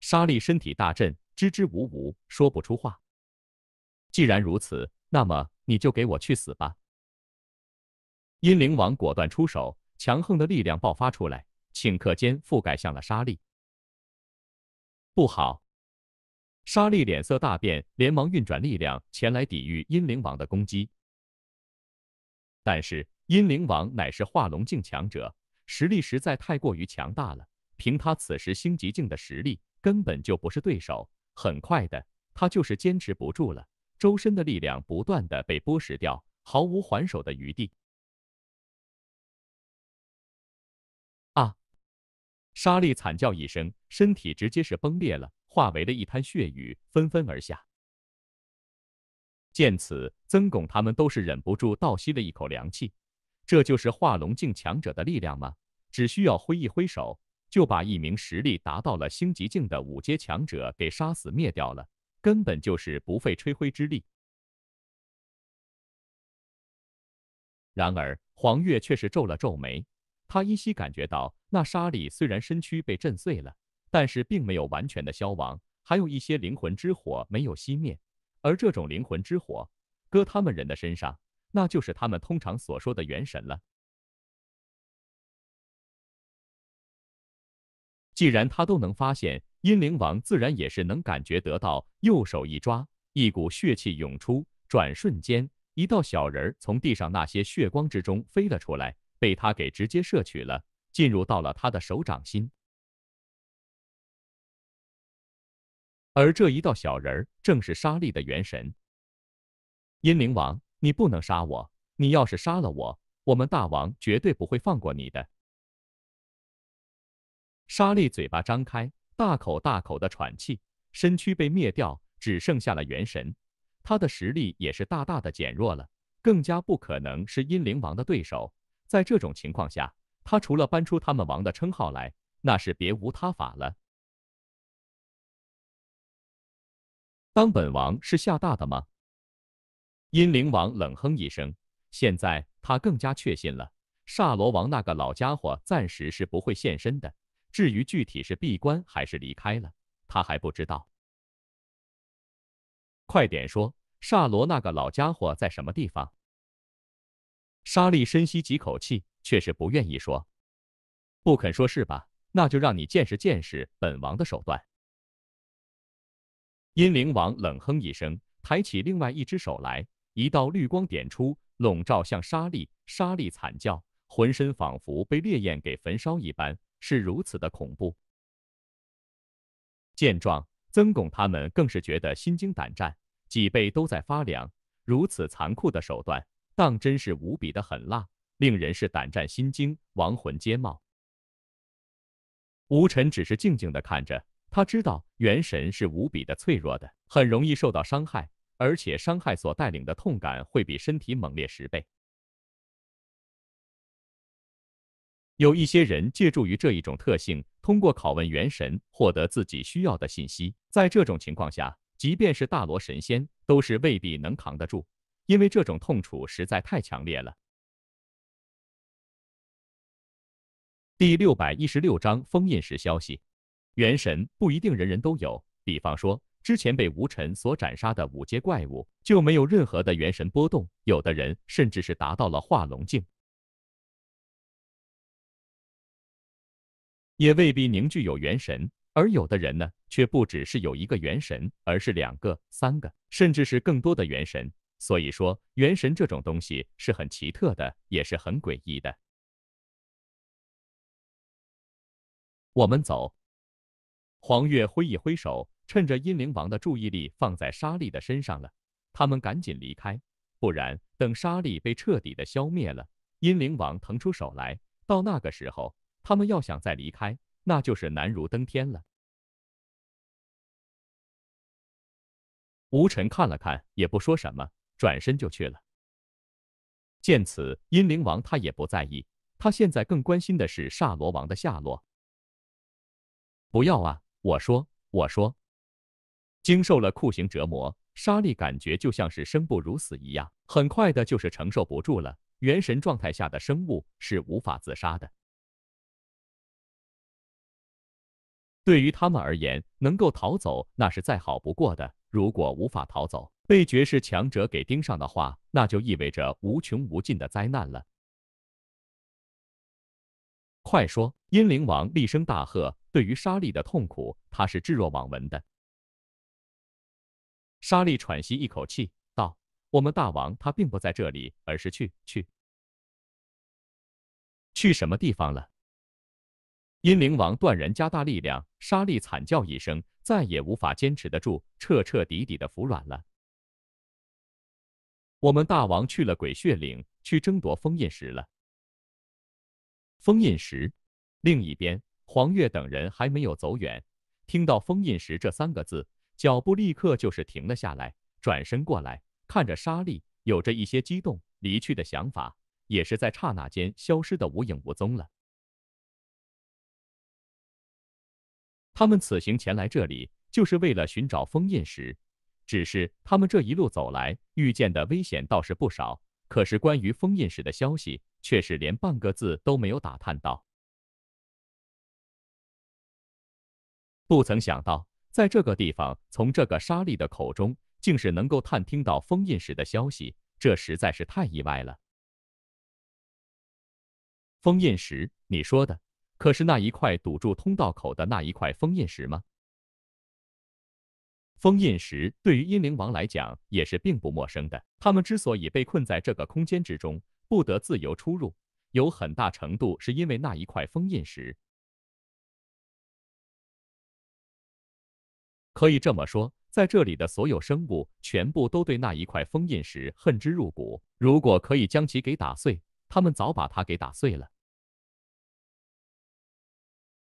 沙莉身体大震，支支吾吾说不出话。既然如此，那么你就给我去死吧！阴灵王果断出手，强横的力量爆发出来，顷刻间覆盖向了沙莉。不好！沙莉脸色大变，连忙运转力量前来抵御阴灵王的攻击。但是阴灵王乃是化龙境强者，实力实在太过于强大了。凭他此时星极境的实力。根本就不是对手，很快的，他就是坚持不住了，周身的力量不断的被剥蚀掉，毫无还手的余地。啊！沙利惨叫一声，身体直接是崩裂了，化为了一滩血雨，纷纷而下。见此，曾巩他们都是忍不住倒吸了一口凉气，这就是化龙境强者的力量吗？只需要挥一挥手。就把一名实力达到了星级境的五阶强者给杀死灭掉了，根本就是不费吹灰之力。然而黄月却是皱了皱眉，他依稀感觉到那沙砾虽然身躯被震碎了，但是并没有完全的消亡，还有一些灵魂之火没有熄灭。而这种灵魂之火，搁他们人的身上，那就是他们通常所说的元神了。既然他都能发现，阴灵王自然也是能感觉得到。右手一抓，一股血气涌出，转瞬间，一道小人儿从地上那些血光之中飞了出来，被他给直接摄取了，进入到了他的手掌心。而这一道小人儿正是沙利的元神。阴灵王，你不能杀我！你要是杀了我，我们大王绝对不会放过你的。莎莉嘴巴张开，大口大口的喘气，身躯被灭掉，只剩下了元神，他的实力也是大大的减弱了，更加不可能是阴灵王的对手。在这种情况下，他除了搬出他们王的称号来，那是别无他法了。当本王是吓大的吗？阴灵王冷哼一声，现在他更加确信了，煞罗王那个老家伙暂时是不会现身的。至于具体是闭关还是离开了，他还不知道。快点说，萨罗那个老家伙在什么地方？沙利深吸几口气，却是不愿意说，不肯说是吧？那就让你见识见识本王的手段。阴灵王冷哼一声，抬起另外一只手来，一道绿光点出，笼罩向沙利。沙利惨叫，浑身仿佛被烈焰给焚烧一般。是如此的恐怖，见状，曾巩他们更是觉得心惊胆战，脊背都在发凉。如此残酷的手段，当真是无比的狠辣，令人是胆战心惊，亡魂皆冒。吴辰只是静静的看着，他知道元神是无比的脆弱的，很容易受到伤害，而且伤害所带领的痛感会比身体猛烈十倍。有一些人借助于这一种特性，通过拷问元神获得自己需要的信息。在这种情况下，即便是大罗神仙，都是未必能扛得住，因为这种痛楚实在太强烈了。第六百一十六章封印时消息，元神不一定人人都有。比方说，之前被吴尘所斩杀的五阶怪物，就没有任何的元神波动。有的人甚至是达到了化龙境。也未必凝聚有元神，而有的人呢，却不只是有一个元神，而是两个、三个，甚至是更多的元神。所以说，元神这种东西是很奇特的，也是很诡异的。我们走。黄月挥一挥手，趁着阴灵王的注意力放在沙利的身上了，他们赶紧离开，不然等沙利被彻底的消灭了，阴灵王腾出手来，到那个时候。他们要想再离开，那就是难如登天了。吴尘看了看，也不说什么，转身就去了。见此，阴灵王他也不在意，他现在更关心的是煞罗王的下落。不要啊！我说，我说，经受了酷刑折磨，沙利感觉就像是生不如死一样，很快的就是承受不住了。元神状态下的生物是无法自杀的。对于他们而言，能够逃走那是再好不过的。如果无法逃走，被绝世强者给盯上的话，那就意味着无穷无尽的灾难了。快说！阴灵王厉声大喝。对于沙利的痛苦，他是置若罔闻的。沙利喘息一口气，道：“我们大王他并不在这里，而是去去去什么地方了？”阴灵王断然加大力量，沙利惨叫一声，再也无法坚持得住，彻彻底底的服软了。我们大王去了鬼血岭，去争夺封印石了。封印石。另一边，黄月等人还没有走远，听到“封印石”这三个字，脚步立刻就是停了下来，转身过来，看着沙利，有着一些激动离去的想法，也是在刹那间消失的无影无踪了。他们此行前来这里，就是为了寻找封印石。只是他们这一路走来，遇见的危险倒是不少，可是关于封印石的消息，却是连半个字都没有打探到。不曾想到，在这个地方，从这个沙利的口中，竟是能够探听到封印石的消息，这实在是太意外了。封印石，你说的。可是那一块堵住通道口的那一块封印石吗？封印石对于阴灵王来讲也是并不陌生的。他们之所以被困在这个空间之中，不得自由出入，有很大程度是因为那一块封印石。可以这么说，在这里的所有生物全部都对那一块封印石恨之入骨。如果可以将其给打碎，他们早把它给打碎了。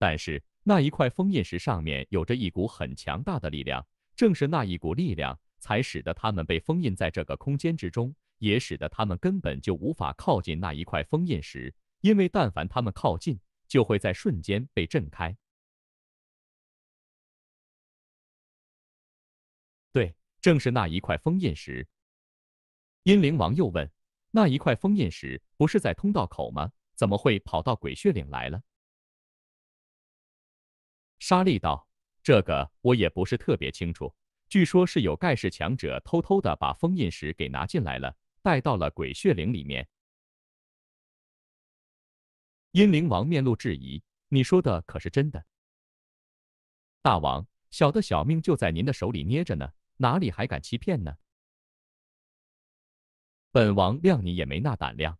但是那一块封印石上面有着一股很强大的力量，正是那一股力量才使得他们被封印在这个空间之中，也使得他们根本就无法靠近那一块封印石，因为但凡他们靠近，就会在瞬间被震开。对，正是那一块封印石。阴灵王又问：“那一块封印石不是在通道口吗？怎么会跑到鬼穴岭来了？”沙利道：“这个我也不是特别清楚，据说是有盖世强者偷偷的把封印石给拿进来了，带到了鬼血岭里面。”阴灵王面露质疑：“你说的可是真的？”大王，小的小命就在您的手里捏着呢，哪里还敢欺骗呢？本王谅你也没那胆量。”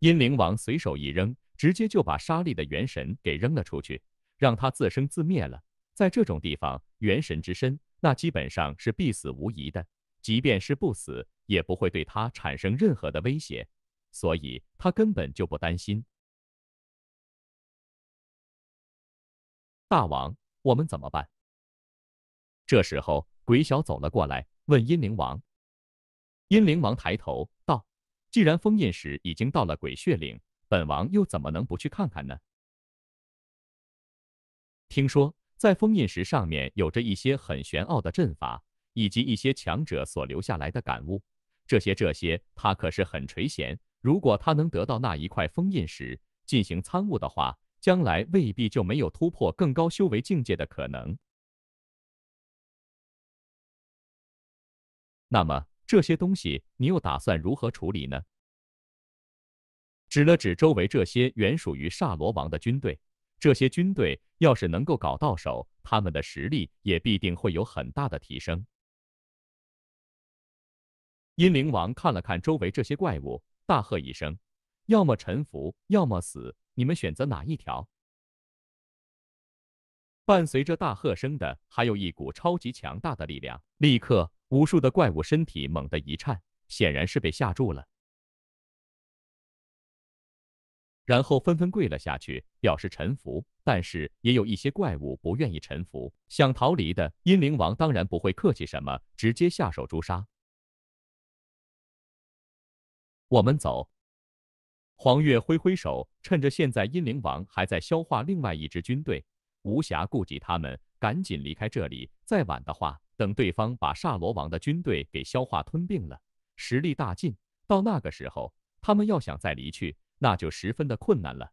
阴灵王随手一扔，直接就把沙利的元神给扔了出去。让他自生自灭了，在这种地方，元神之身那基本上是必死无疑的，即便是不死，也不会对他产生任何的威胁，所以他根本就不担心。大王，我们怎么办？这时候，鬼小走了过来，问阴灵王。阴灵王抬头道：“既然封印石已经到了鬼血岭，本王又怎么能不去看看呢？”听说在封印石上面有着一些很玄奥的阵法，以及一些强者所留下来的感悟。这些这些，他可是很垂涎。如果他能得到那一块封印石进行参悟的话，将来未必就没有突破更高修为境界的可能。那么这些东西，你又打算如何处理呢？指了指周围这些原属于萨罗王的军队。这些军队要是能够搞到手，他们的实力也必定会有很大的提升。阴灵王看了看周围这些怪物，大喝一声：“要么臣服，要么死，你们选择哪一条？”伴随着大喝声的，还有一股超级强大的力量，立刻无数的怪物身体猛地一颤，显然是被吓住了。然后纷纷跪了下去，表示臣服。但是也有一些怪物不愿意臣服，想逃离的阴灵王当然不会客气，什么直接下手诛杀。我们走。黄月挥挥手，趁着现在阴灵王还在消化另外一支军队，无暇顾及他们，赶紧离开这里。再晚的话，等对方把煞罗王的军队给消化吞并了，实力大进，到那个时候，他们要想再离去。那就十分的困难了。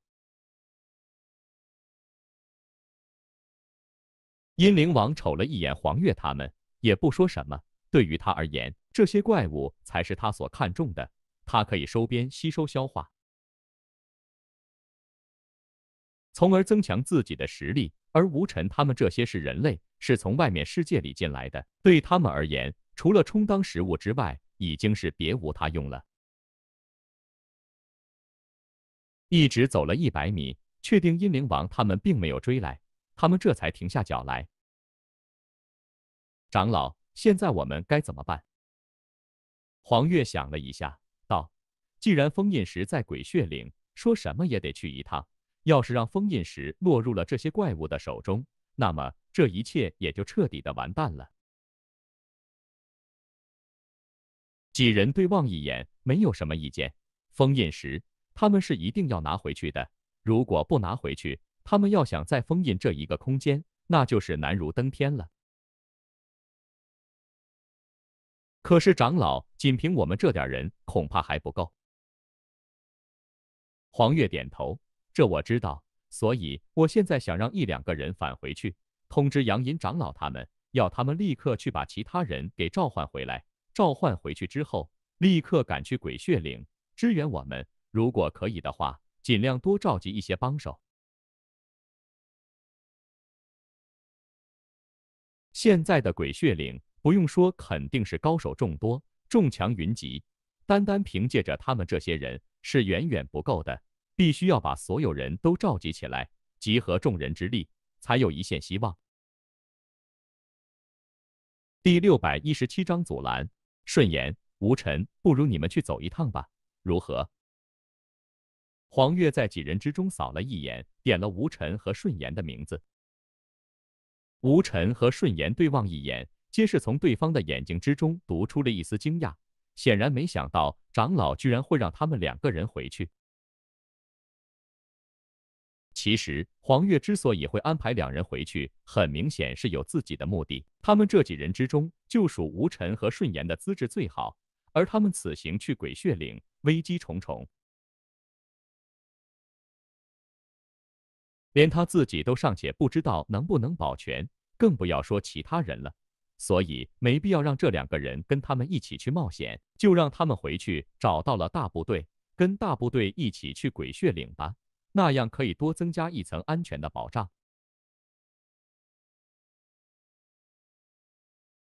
阴灵王瞅了一眼黄月他们，也不说什么。对于他而言，这些怪物才是他所看重的，他可以收编、吸收、消化，从而增强自己的实力。而吴尘他们这些是人类，是从外面世界里进来的，对他们而言，除了充当食物之外，已经是别无他用了。一直走了一百米，确定阴灵王他们并没有追来，他们这才停下脚来。长老，现在我们该怎么办？黄月想了一下，道：“既然封印石在鬼血岭，说什么也得去一趟。要是让封印石落入了这些怪物的手中，那么这一切也就彻底的完蛋了。”几人对望一眼，没有什么意见。封印石。他们是一定要拿回去的，如果不拿回去，他们要想再封印这一个空间，那就是难如登天了。可是长老，仅凭我们这点人，恐怕还不够。黄月点头，这我知道，所以我现在想让一两个人返回去，通知杨银长老他们，要他们立刻去把其他人给召唤回来，召唤回去之后，立刻赶去鬼穴岭支援我们。如果可以的话，尽量多召集一些帮手。现在的鬼血岭不用说，肯定是高手众多，众强云集。单单凭借着他们这些人是远远不够的，必须要把所有人都召集起来，集合众人之力，才有一线希望。第六百一十七章阻拦。顺言，无尘，不如你们去走一趟吧，如何？黄月在几人之中扫了一眼，点了吴辰和顺言的名字。吴辰和顺言对望一眼，皆是从对方的眼睛之中读出了一丝惊讶，显然没想到长老居然会让他们两个人回去。其实，黄月之所以会安排两人回去，很明显是有自己的目的。他们这几人之中，就属吴辰和顺言的资质最好，而他们此行去鬼血岭，危机重重。连他自己都尚且不知道能不能保全，更不要说其他人了。所以没必要让这两个人跟他们一起去冒险，就让他们回去找到了大部队，跟大部队一起去鬼穴岭吧。那样可以多增加一层安全的保障。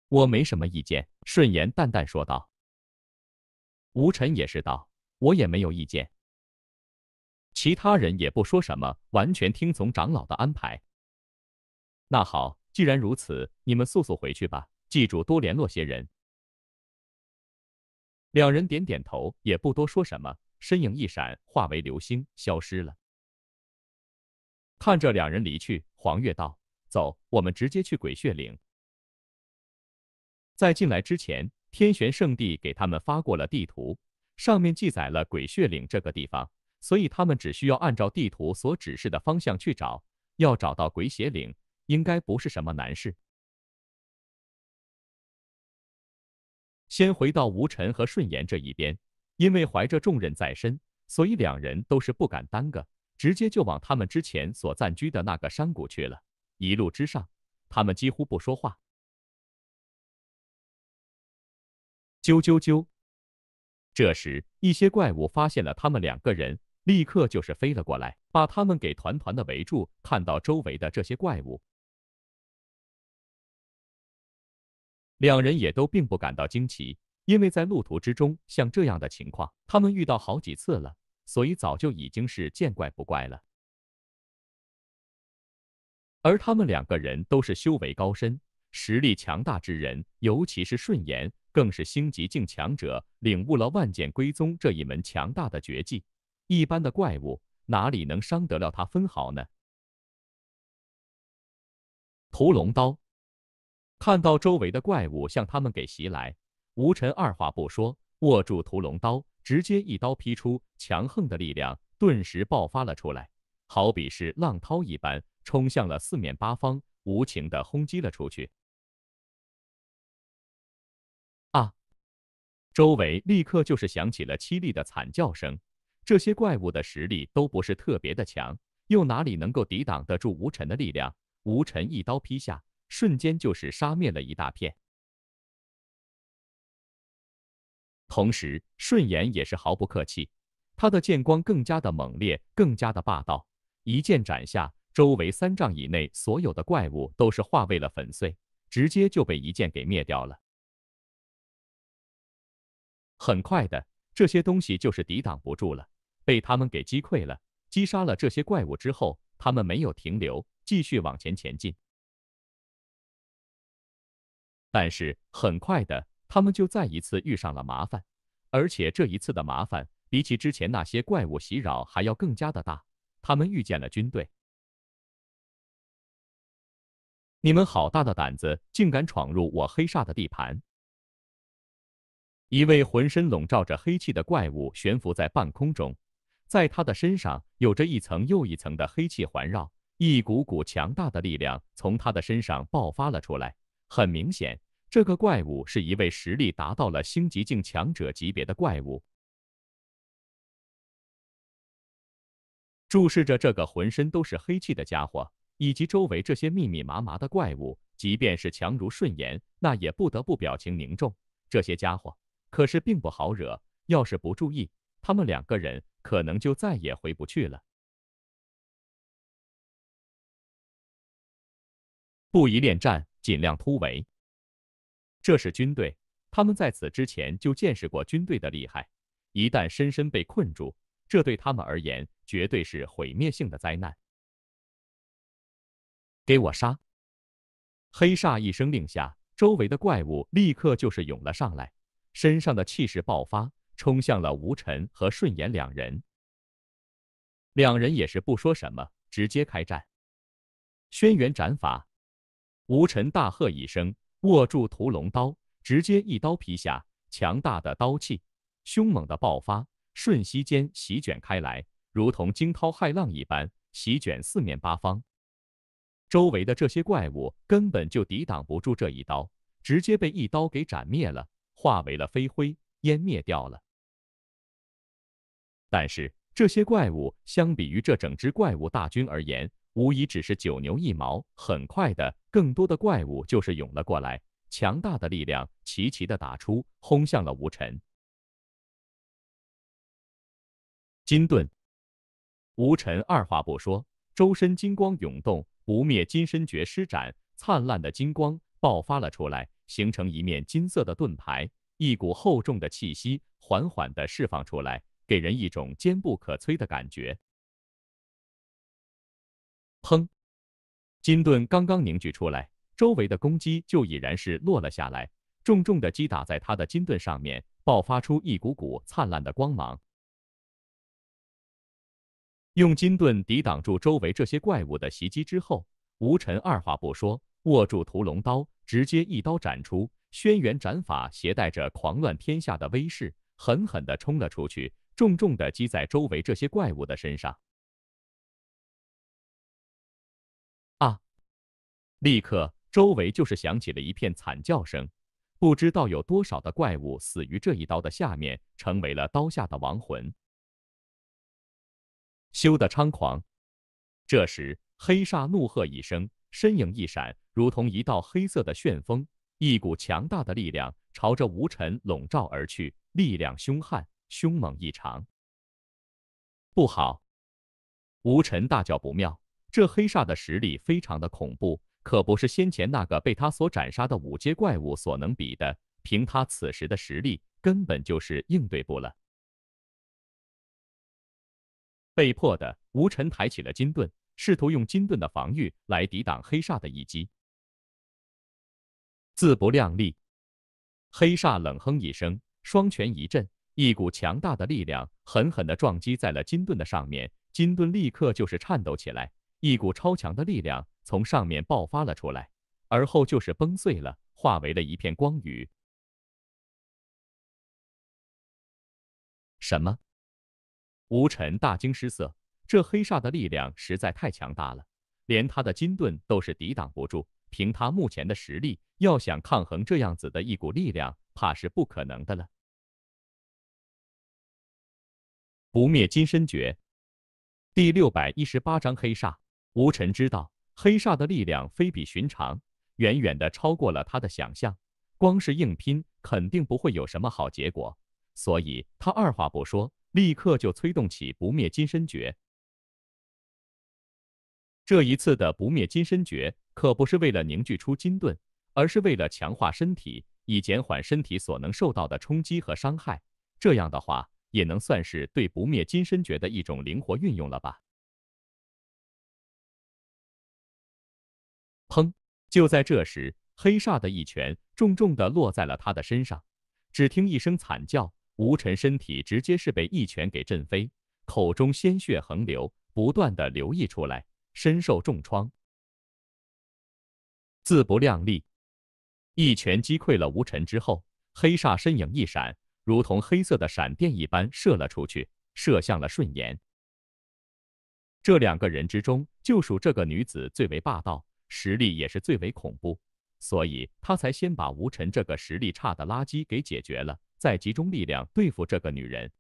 我没什么意见。”顺言淡淡说道。“吴晨也是道，我也没有意见。”其他人也不说什么，完全听从长老的安排。那好，既然如此，你们速速回去吧，记住多联络些人。两人点点头，也不多说什么，身影一闪，化为流星，消失了。看着两人离去，黄月道：“走，我们直接去鬼血岭。”在进来之前，天玄圣地给他们发过了地图，上面记载了鬼血岭这个地方。所以他们只需要按照地图所指示的方向去找，要找到鬼血岭应该不是什么难事。先回到吴晨和顺延这一边，因为怀着重任在身，所以两人都是不敢耽搁，直接就往他们之前所暂居的那个山谷去了。一路之上，他们几乎不说话。啾啾啾！这时一些怪物发现了他们两个人。立刻就是飞了过来，把他们给团团的围住。看到周围的这些怪物，两人也都并不感到惊奇，因为在路途之中像这样的情况，他们遇到好几次了，所以早就已经是见怪不怪了。而他们两个人都是修为高深、实力强大之人，尤其是顺延，更是星级境强者，领悟了“万剑归宗”这一门强大的绝技。一般的怪物哪里能伤得了他分毫呢？屠龙刀看到周围的怪物向他们给袭来，吴尘二话不说，握住屠龙刀，直接一刀劈出，强横的力量顿时爆发了出来，好比是浪涛一般，冲向了四面八方，无情的轰击了出去。啊！周围立刻就是响起了凄厉的惨叫声。这些怪物的实力都不是特别的强，又哪里能够抵挡得住吴尘的力量？吴尘一刀劈下，瞬间就是杀灭了一大片。同时，顺眼也是毫不客气，他的剑光更加的猛烈，更加的霸道，一剑斩下，周围三丈以内所有的怪物都是化为了粉碎，直接就被一剑给灭掉了。很快的，这些东西就是抵挡不住了。被他们给击溃了。击杀了这些怪物之后，他们没有停留，继续往前前进。但是很快的，他们就再一次遇上了麻烦，而且这一次的麻烦比起之前那些怪物袭扰还要更加的大。他们遇见了军队。你们好大的胆子，竟敢闯入我黑煞的地盘！一位浑身笼罩着黑气的怪物悬浮在半空中。在他的身上有着一层又一层的黑气环绕，一股股强大的力量从他的身上爆发了出来。很明显，这个怪物是一位实力达到了星级境强者级别的怪物。注视着这个浑身都是黑气的家伙，以及周围这些密密麻麻的怪物，即便是强如顺炎，那也不得不表情凝重。这些家伙可是并不好惹，要是不注意，他们两个人。可能就再也回不去了，不宜恋战，尽量突围。这是军队，他们在此之前就见识过军队的厉害。一旦深深被困住，这对他们而言绝对是毁灭性的灾难。给我杀！黑煞一声令下，周围的怪物立刻就是涌了上来，身上的气势爆发。冲向了吴尘和顺延两人，两人也是不说什么，直接开战。轩辕斩法，吴尘大喝一声，握住屠龙刀，直接一刀劈下，强大的刀气，凶猛的爆发，瞬息间席卷开来，如同惊涛骇浪一般，席卷四面八方。周围的这些怪物根本就抵挡不住这一刀，直接被一刀给斩灭了，化为了飞灰，湮灭掉了。但是这些怪物相比于这整支怪物大军而言，无疑只是九牛一毛。很快的，更多的怪物就是涌了过来，强大的力量齐齐的打出，轰向了吴尘。金盾，吴尘二话不说，周身金光涌动，不灭金身诀施展，灿烂的金光爆发了出来，形成一面金色的盾牌，一股厚重的气息缓缓的释放出来。给人一种坚不可摧的感觉。砰！金盾刚刚凝聚出来，周围的攻击就已然是落了下来，重重的击打在他的金盾上面，爆发出一股股灿烂的光芒。用金盾抵挡住周围这些怪物的袭击之后，吴尘二话不说，握住屠龙刀，直接一刀斩出，轩辕斩法携带着狂乱天下的威势，狠狠的冲了出去。重重的击在周围这些怪物的身上，啊！立刻，周围就是响起了一片惨叫声。不知道有多少的怪物死于这一刀的下面，成为了刀下的亡魂。羞得猖狂！这时，黑煞怒喝一声，身影一闪，如同一道黑色的旋风，一股强大的力量朝着无尘笼罩而去，力量凶悍。凶猛异常，不好！吴尘大叫不妙，这黑煞的实力非常的恐怖，可不是先前那个被他所斩杀的五阶怪物所能比的。凭他此时的实力，根本就是应对不了。被迫的，吴尘抬起了金盾，试图用金盾的防御来抵挡黑煞的一击。自不量力！黑煞冷哼一声，双拳一震，一股强大的力量狠狠地撞击在了金盾的上面，金盾立刻就是颤抖起来，一股超强的力量从上面爆发了出来，而后就是崩碎了，化为了一片光雨。什么？吴尘大惊失色，这黑煞的力量实在太强大了，连他的金盾都是抵挡不住。凭他目前的实力，要想抗衡这样子的一股力量，怕是不可能的了。不灭金身诀第六百一十八章黑煞吴尘知道黑煞的力量非比寻常，远远的超过了他的想象。光是硬拼肯定不会有什么好结果，所以他二话不说，立刻就催动起不灭金身诀。这一次的不灭金身诀可不是为了凝聚出金盾，而是为了强化身体，以减缓身体所能受到的冲击和伤害。这样的话。也能算是对不灭金身诀的一种灵活运用了吧？砰！就在这时，黑煞的一拳重重的落在了他的身上，只听一声惨叫，吴尘身体直接是被一拳给震飞，口中鲜血横流，不断的流溢出来，身受重创。自不量力，一拳击溃了吴尘之后，黑煞身影一闪。如同黑色的闪电一般射了出去，射向了顺延。这两个人之中，就属这个女子最为霸道，实力也是最为恐怖，所以她才先把吴尘这个实力差的垃圾给解决了，再集中力量对付这个女人。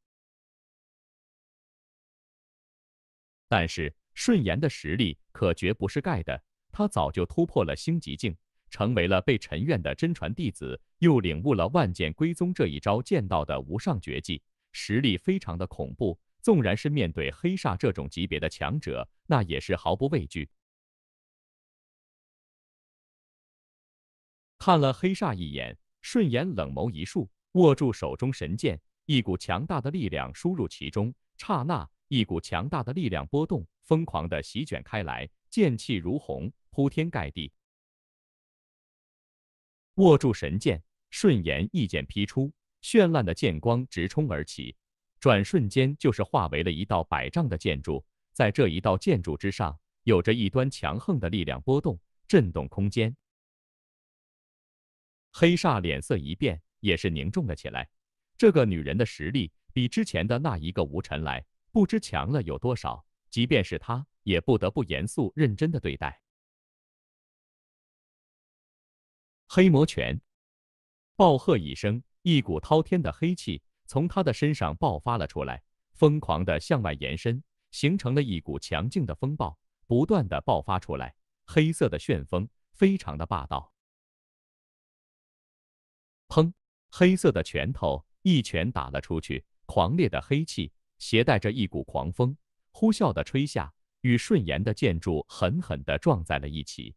但是顺言的实力可绝不是盖的，他早就突破了星级境。成为了被陈渊的真传弟子，又领悟了万剑归宗这一招剑道的无上绝技，实力非常的恐怖。纵然是面对黑煞这种级别的强者，那也是毫不畏惧。看了黑煞一眼，顺眼冷眸一竖，握住手中神剑，一股强大的力量输入其中。刹那，一股强大的力量波动疯狂的席卷开来，剑气如虹，铺天盖地。握住神剑，瞬眼一剑劈出，绚烂的剑光直冲而起，转瞬间就是化为了一道百丈的建筑。在这一道建筑之上，有着一端强横的力量波动，震动空间。黑煞脸色一变，也是凝重了起来。这个女人的实力比之前的那一个吴尘来不知强了有多少，即便是他，也不得不严肃认真的对待。黑魔拳，暴喝一声，一股滔天的黑气从他的身上爆发了出来，疯狂的向外延伸，形成了一股强劲的风暴，不断的爆发出来。黑色的旋风非常的霸道。砰！黑色的拳头一拳打了出去，狂烈的黑气携带着一股狂风，呼啸的吹下，与顺延的建筑狠狠的撞在了一起。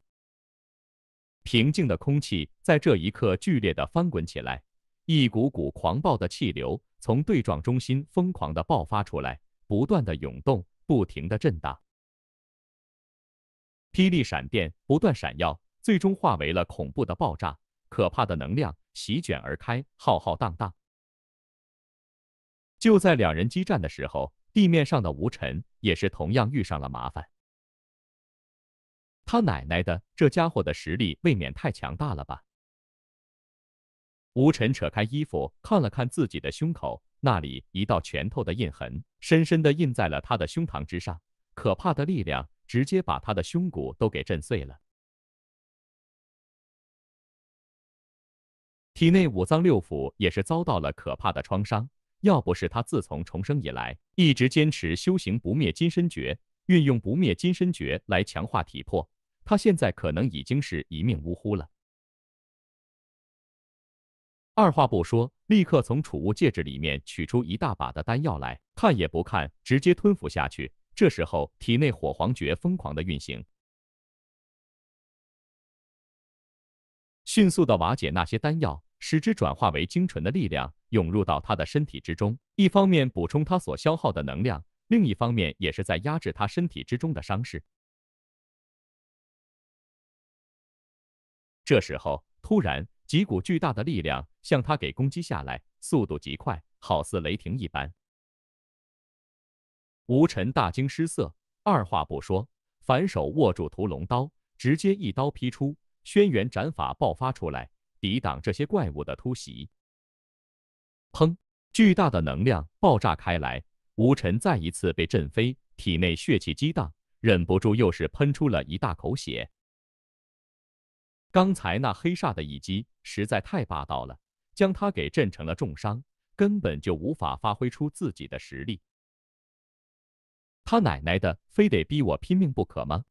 平静的空气在这一刻剧烈的翻滚起来，一股股狂暴的气流从对撞中心疯狂的爆发出来，不断的涌动，不停的震荡。霹雳闪电不断闪耀，最终化为了恐怖的爆炸，可怕的能量席卷而开，浩浩荡荡。就在两人激战的时候，地面上的吴尘也是同样遇上了麻烦。他奶奶的，这家伙的实力未免太强大了吧！吴尘扯开衣服，看了看自己的胸口，那里一道拳头的印痕，深深的印在了他的胸膛之上。可怕的力量直接把他的胸骨都给震碎了，体内五脏六腑也是遭到了可怕的创伤。要不是他自从重生以来，一直坚持修行不灭金身诀，运用不灭金身诀来强化体魄。他现在可能已经是一命呜呼了。二话不说，立刻从储物戒指里面取出一大把的丹药来，看也不看，直接吞服下去。这时候，体内火皇诀疯狂的运行，迅速的瓦解那些丹药，使之转化为精纯的力量，涌入到他的身体之中。一方面补充他所消耗的能量，另一方面也是在压制他身体之中的伤势。这时候，突然几股巨大的力量向他给攻击下来，速度极快，好似雷霆一般。吴尘大惊失色，二话不说，反手握住屠龙刀，直接一刀劈出，轩辕斩法爆发出来，抵挡这些怪物的突袭。砰！巨大的能量爆炸开来，吴尘再一次被震飞，体内血气激荡，忍不住又是喷出了一大口血。刚才那黑煞的一击实在太霸道了，将他给震成了重伤，根本就无法发挥出自己的实力。他奶奶的，非得逼我拼命不可吗？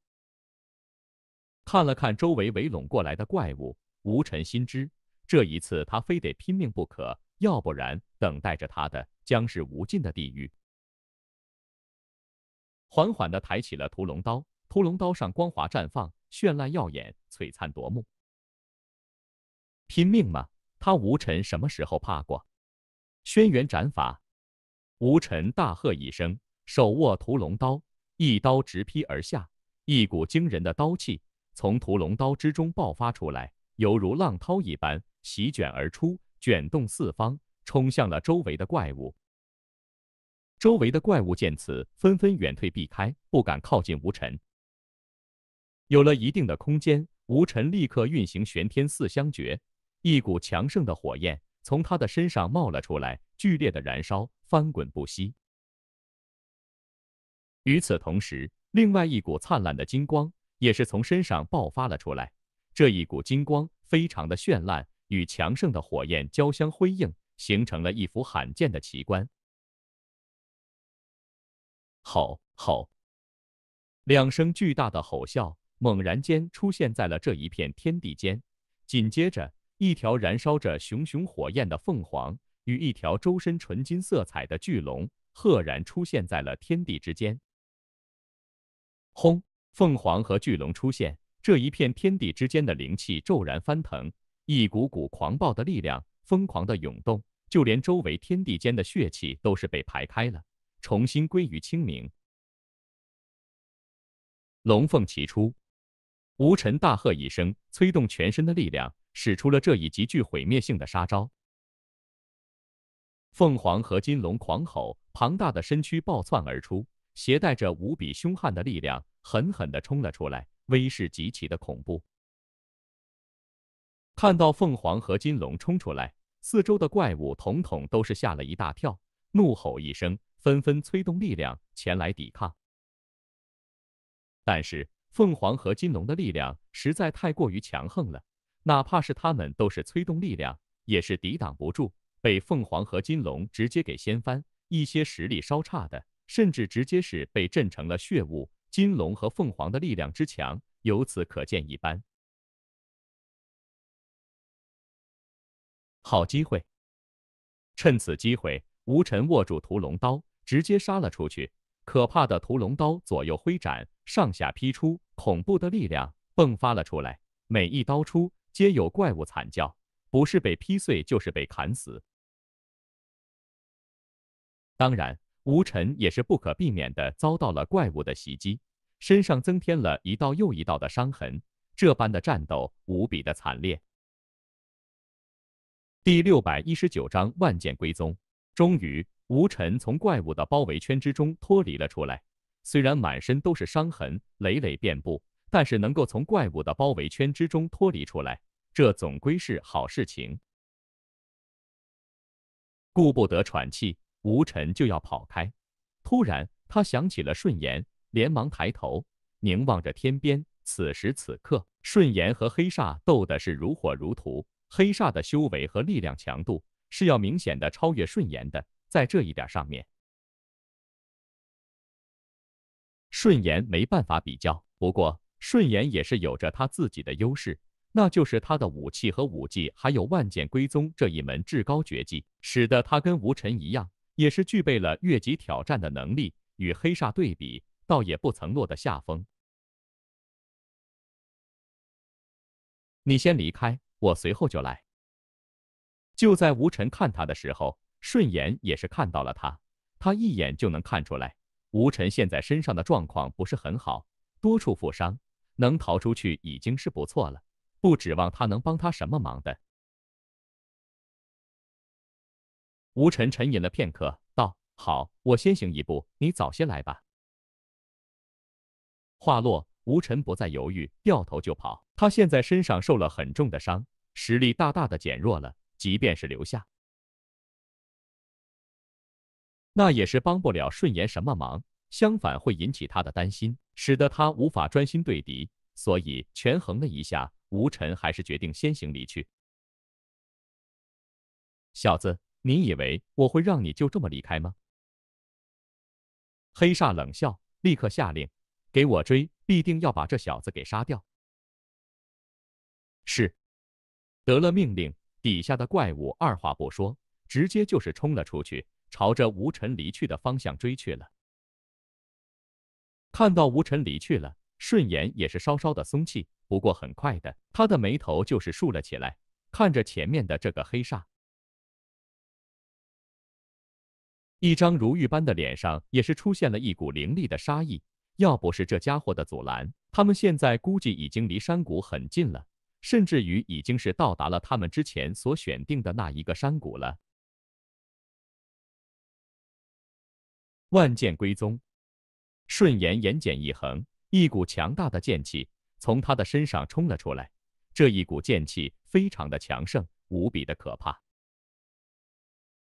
看了看周围围拢过来的怪物，吴尘心知这一次他非得拼命不可，要不然等待着他的将是无尽的地狱。缓缓地抬起了屠龙刀。屠龙刀上光华绽放，绚烂耀眼，璀璨夺目。拼命吗？他吴尘什么时候怕过？轩辕斩法！吴尘大喝一声，手握屠龙刀，一刀直劈而下。一股惊人的刀气从屠龙刀之中爆发出来，犹如浪涛一般席卷而出，卷动四方，冲向了周围的怪物。周围的怪物见此，纷纷远退避开，不敢靠近吴尘。有了一定的空间，吴尘立刻运行玄天四相诀，一股强盛的火焰从他的身上冒了出来，剧烈的燃烧，翻滚不息。与此同时，另外一股灿烂的金光也是从身上爆发了出来。这一股金光非常的绚烂，与强盛的火焰交相辉映，形成了一幅罕见的奇观。吼吼！两声巨大的吼啸。猛然间出现在了这一片天地间，紧接着，一条燃烧着熊熊火焰的凤凰与一条周身纯金色彩的巨龙，赫然出现在了天地之间。轰！凤凰和巨龙出现，这一片天地之间的灵气骤然翻腾，一股股狂暴的力量疯狂的涌动，就连周围天地间的血气都是被排开了，重新归于清明。龙凤齐出。吴尘大喝一声，催动全身的力量，使出了这一极具毁灭性的杀招。凤凰和金龙狂吼，庞大的身躯暴窜而出，携带着无比凶悍的力量，狠狠地冲了出来，威势极其的恐怖。看到凤凰和金龙冲出来，四周的怪物统统都是吓了一大跳，怒吼一声，纷纷催动力量前来抵抗，但是。凤凰和金龙的力量实在太过于强横了，哪怕是他们都是催动力量，也是抵挡不住，被凤凰和金龙直接给掀翻。一些实力稍差的，甚至直接是被震成了血雾。金龙和凤凰的力量之强，由此可见一斑。好机会，趁此机会，吴辰握住屠龙刀，直接杀了出去。可怕的屠龙刀左右挥斩，上下劈出，恐怖的力量迸发了出来。每一刀出，皆有怪物惨叫，不是被劈碎，就是被砍死。当然，吴尘也是不可避免的遭到了怪物的袭击，身上增添了一道又一道的伤痕。这般的战斗无比的惨烈。第六百一十九章万剑归宗，终于。吴尘从怪物的包围圈之中脱离了出来，虽然满身都是伤痕累累遍布，但是能够从怪物的包围圈之中脱离出来，这总归是好事情。顾不得喘气，吴尘就要跑开。突然，他想起了顺言，连忙抬头凝望着天边。此时此刻，顺言和黑煞斗的是如火如荼，黑煞的修为和力量强度是要明显的超越顺言的。在这一点上面，顺言没办法比较。不过，顺言也是有着他自己的优势，那就是他的武器和武技，还有万剑归宗这一门至高绝技，使得他跟吴尘一样，也是具备了越级挑战的能力。与黑煞对比，倒也不曾落得下风。你先离开，我随后就来。就在吴晨看他的时候。顺眼也是看到了他，他一眼就能看出来，吴晨现在身上的状况不是很好，多处负伤，能逃出去已经是不错了，不指望他能帮他什么忙的。吴晨沉吟了片刻，道：“好，我先行一步，你早些来吧。”话落，吴晨不再犹豫，掉头就跑。他现在身上受了很重的伤，实力大大的减弱了，即便是留下。那也是帮不了顺延什么忙，相反会引起他的担心，使得他无法专心对敌。所以权衡了一下，吴晨还是决定先行离去。小子，你以为我会让你就这么离开吗？黑煞冷笑，立刻下令：“给我追，必定要把这小子给杀掉！”是，得了命令，底下的怪物二话不说，直接就是冲了出去。朝着吴尘离去的方向追去了。看到吴尘离去了，顺眼也是稍稍的松气。不过很快的，他的眉头就是竖了起来，看着前面的这个黑煞，一张如玉般的脸上也是出现了一股凌厉的杀意。要不是这家伙的阻拦，他们现在估计已经离山谷很近了，甚至于已经是到达了他们之前所选定的那一个山谷了。万剑归宗，顺言言简意赅，一股强大的剑气从他的身上冲了出来。这一股剑气非常的强盛，无比的可怕。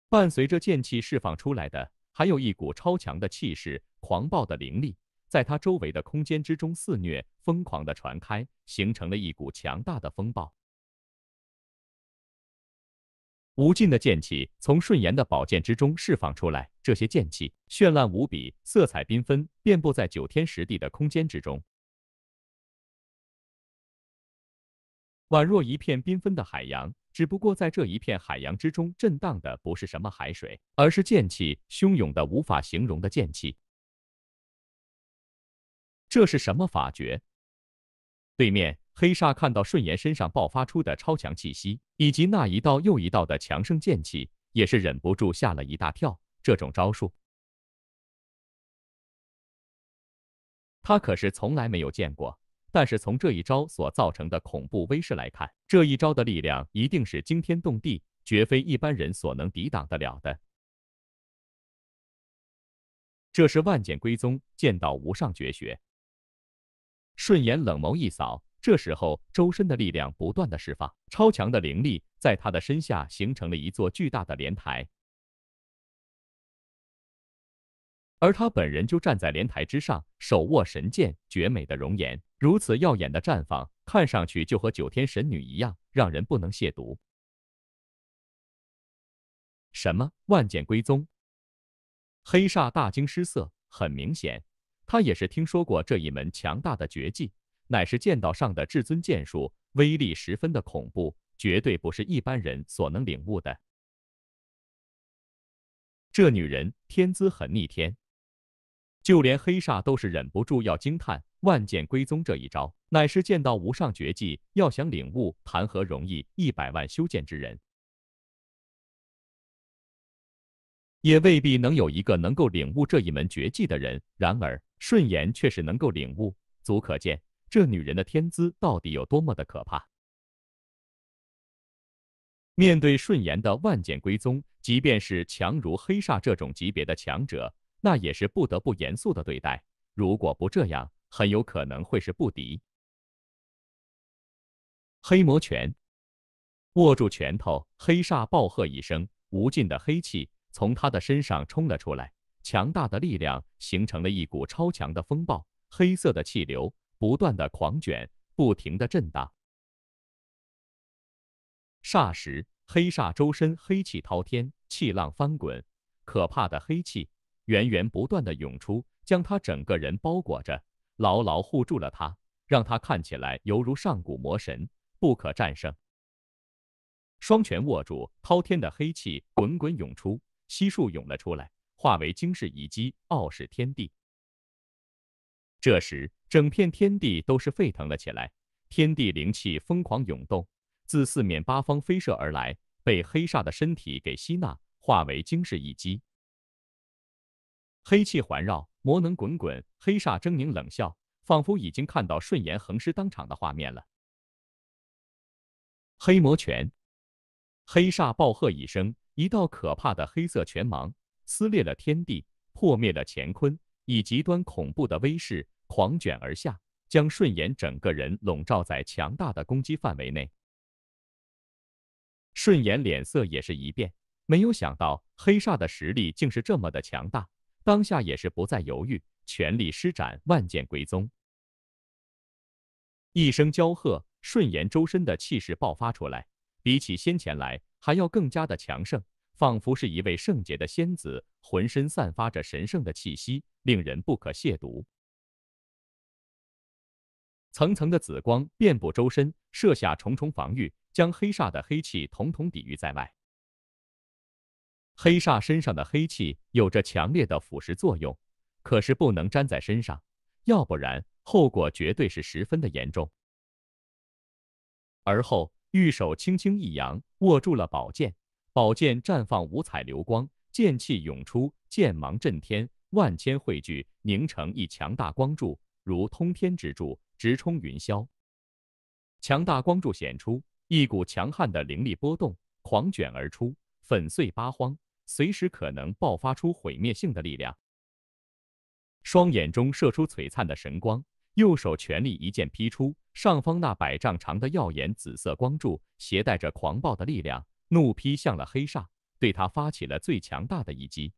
伴随着剑气释放出来的，还有一股超强的气势，狂暴的灵力在他周围的空间之中肆虐，疯狂的传开，形成了一股强大的风暴。无尽的剑气从顺延的宝剑之中释放出来，这些剑气绚烂无比，色彩缤纷，遍布在九天十地的空间之中，宛若一片缤纷的海洋。只不过在这一片海洋之中震荡的不是什么海水，而是剑气，汹涌的无法形容的剑气。这是什么法诀？对面。黑煞看到顺延身上爆发出的超强气息，以及那一道又一道的强盛剑气，也是忍不住吓了一大跳。这种招数，他可是从来没有见过。但是从这一招所造成的恐怖威势来看，这一招的力量一定是惊天动地，绝非一般人所能抵挡得了的。这是万剑归宗剑道无上绝学。顺延冷眸一扫。这时候，周身的力量不断的释放，超强的灵力在他的身下形成了一座巨大的莲台，而他本人就站在莲台之上，手握神剑，绝美的容颜如此耀眼的绽放，看上去就和九天神女一样，让人不能亵渎。什么？万剑归宗？黑煞大惊失色，很明显，他也是听说过这一门强大的绝技。乃是剑道上的至尊剑术，威力十分的恐怖，绝对不是一般人所能领悟的。这女人天资很逆天，就连黑煞都是忍不住要惊叹。万剑归宗这一招乃是剑道无上绝技，要想领悟谈何容易？一百万修剑之人，也未必能有一个能够领悟这一门绝技的人。然而顺延却是能够领悟，足可见。这女人的天资到底有多么的可怕？面对顺延的万剑归宗，即便是强如黑煞这种级别的强者，那也是不得不严肃的对待。如果不这样，很有可能会是不敌。黑魔拳，握住拳头，黑煞暴喝一声，无尽的黑气从他的身上冲了出来，强大的力量形成了一股超强的风暴，黑色的气流。不断的狂卷，不停的震荡。霎时，黑煞周身黑气滔天，气浪翻滚，可怕的黑气源源不断的涌出，将他整个人包裹着，牢牢护住了他，让他看起来犹如上古魔神，不可战胜。双拳握住滔天的黑气，滚滚涌出，悉数涌了出来，化为惊世一击，傲视天地。这时。整片天地都是沸腾了起来，天地灵气疯狂涌动，自四面八方飞射而来，被黑煞的身体给吸纳，化为惊世一击。黑气环绕，魔能滚滚，黑煞狰狞冷笑，仿佛已经看到顺延横尸当场的画面了。黑魔拳，黑煞暴喝一声，一道可怕的黑色拳芒撕裂了天地，破灭了乾坤，以极端恐怖的威势。狂卷而下，将顺延整个人笼罩在强大的攻击范围内。顺延脸色也是一变，没有想到黑煞的实力竟是这么的强大，当下也是不再犹豫，全力施展万剑归宗。一声娇喝，顺延周身的气势爆发出来，比起先前来还要更加的强盛，仿佛是一位圣洁的仙子，浑身散发着神圣的气息，令人不可亵渎。层层的紫光遍布周身，设下重重防御，将黑煞的黑气统统抵御在外。黑煞身上的黑气有着强烈的腐蚀作用，可是不能粘在身上，要不然后果绝对是十分的严重。而后，玉手轻轻一扬，握住了宝剑，宝剑绽放五彩流光，剑气涌出，剑芒震天，万千汇聚，凝成一强大光柱，如通天之柱。直冲云霄，强大光柱显出，一股强悍的灵力波动狂卷而出，粉碎八荒，随时可能爆发出毁灭性的力量。双眼中射出璀璨的神光，右手全力一剑劈出，上方那百丈长的耀眼紫色光柱，携带着狂暴的力量，怒劈向了黑煞，对他发起了最强大的一击。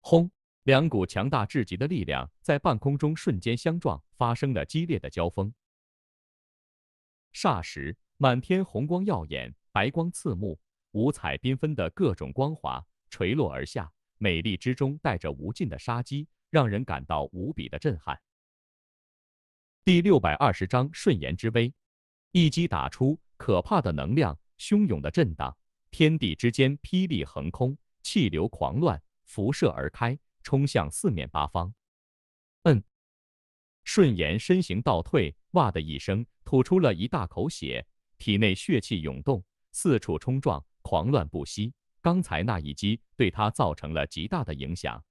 轰！两股强大至极的力量在半空中瞬间相撞，发生了激烈的交锋。霎时，满天红光耀眼，白光刺目，五彩缤纷的各种光华垂落而下，美丽之中带着无尽的杀机，让人感到无比的震撼。第六百二十章顺延之威，一击打出，可怕的能量汹涌的震荡，天地之间霹雳横空，气流狂乱，辐射而开。冲向四面八方，嗯，顺延身形倒退，哇的一声吐出了一大口血，体内血气涌动，四处冲撞，狂乱不息。刚才那一击对他造成了极大的影响。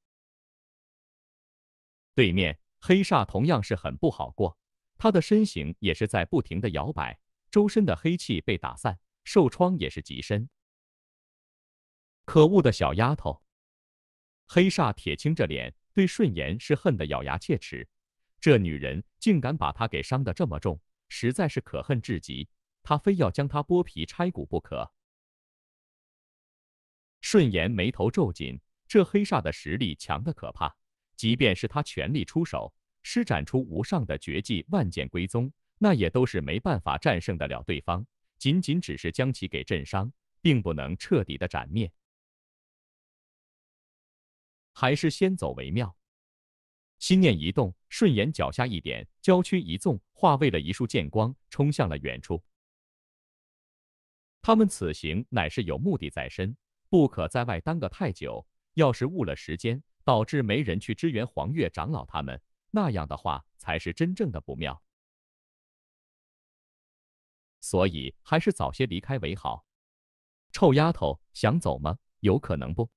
对面黑煞同样是很不好过，他的身形也是在不停的摇摆，周身的黑气被打散，受创也是极深。可恶的小丫头！黑煞铁青着脸，对顺延是恨得咬牙切齿。这女人竟敢把他给伤得这么重，实在是可恨至极。他非要将她剥皮拆骨不可。顺延眉头皱紧，这黑煞的实力强得可怕，即便是他全力出手，施展出无上的绝技万剑归宗，那也都是没办法战胜得了对方。仅仅只是将其给震伤，并不能彻底的斩灭。还是先走为妙。心念一动，顺眼脚下一点，娇躯一纵，化为了一束剑光，冲向了远处。他们此行乃是有目的在身，不可在外耽搁太久。要是误了时间，导致没人去支援黄月长老他们，那样的话才是真正的不妙。所以，还是早些离开为好。臭丫头，想走吗？有可能不？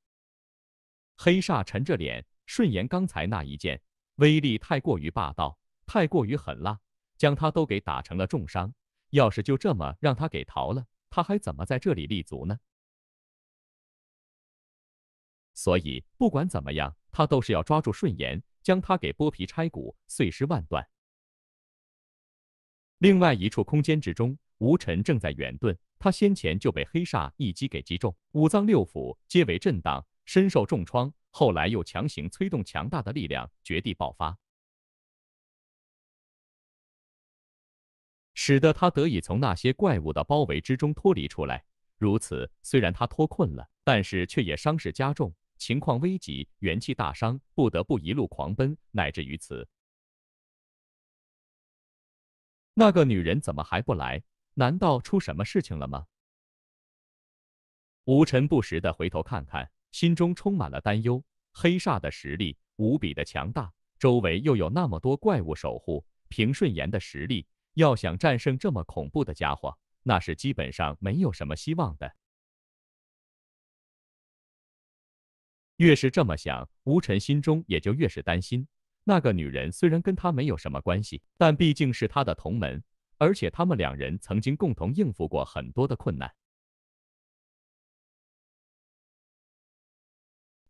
黑煞沉着脸，顺延刚才那一剑威力太过于霸道，太过于狠辣，将他都给打成了重伤。要是就这么让他给逃了，他还怎么在这里立足呢？所以不管怎么样，他都是要抓住顺延，将他给剥皮拆骨，碎尸万段。另外一处空间之中，无尘正在远遁，他先前就被黑煞一击给击中，五脏六腑皆为震荡。身受重创，后来又强行催动强大的力量，绝地爆发，使得他得以从那些怪物的包围之中脱离出来。如此，虽然他脱困了，但是却也伤势加重，情况危急，元气大伤，不得不一路狂奔，乃至于此。那个女人怎么还不来？难道出什么事情了吗？吴尘不时的回头看看。心中充满了担忧，黑煞的实力无比的强大，周围又有那么多怪物守护，平顺岩的实力要想战胜这么恐怖的家伙，那是基本上没有什么希望的。越是这么想，吴晨心中也就越是担心。那个女人虽然跟他没有什么关系，但毕竟是他的同门，而且他们两人曾经共同应付过很多的困难。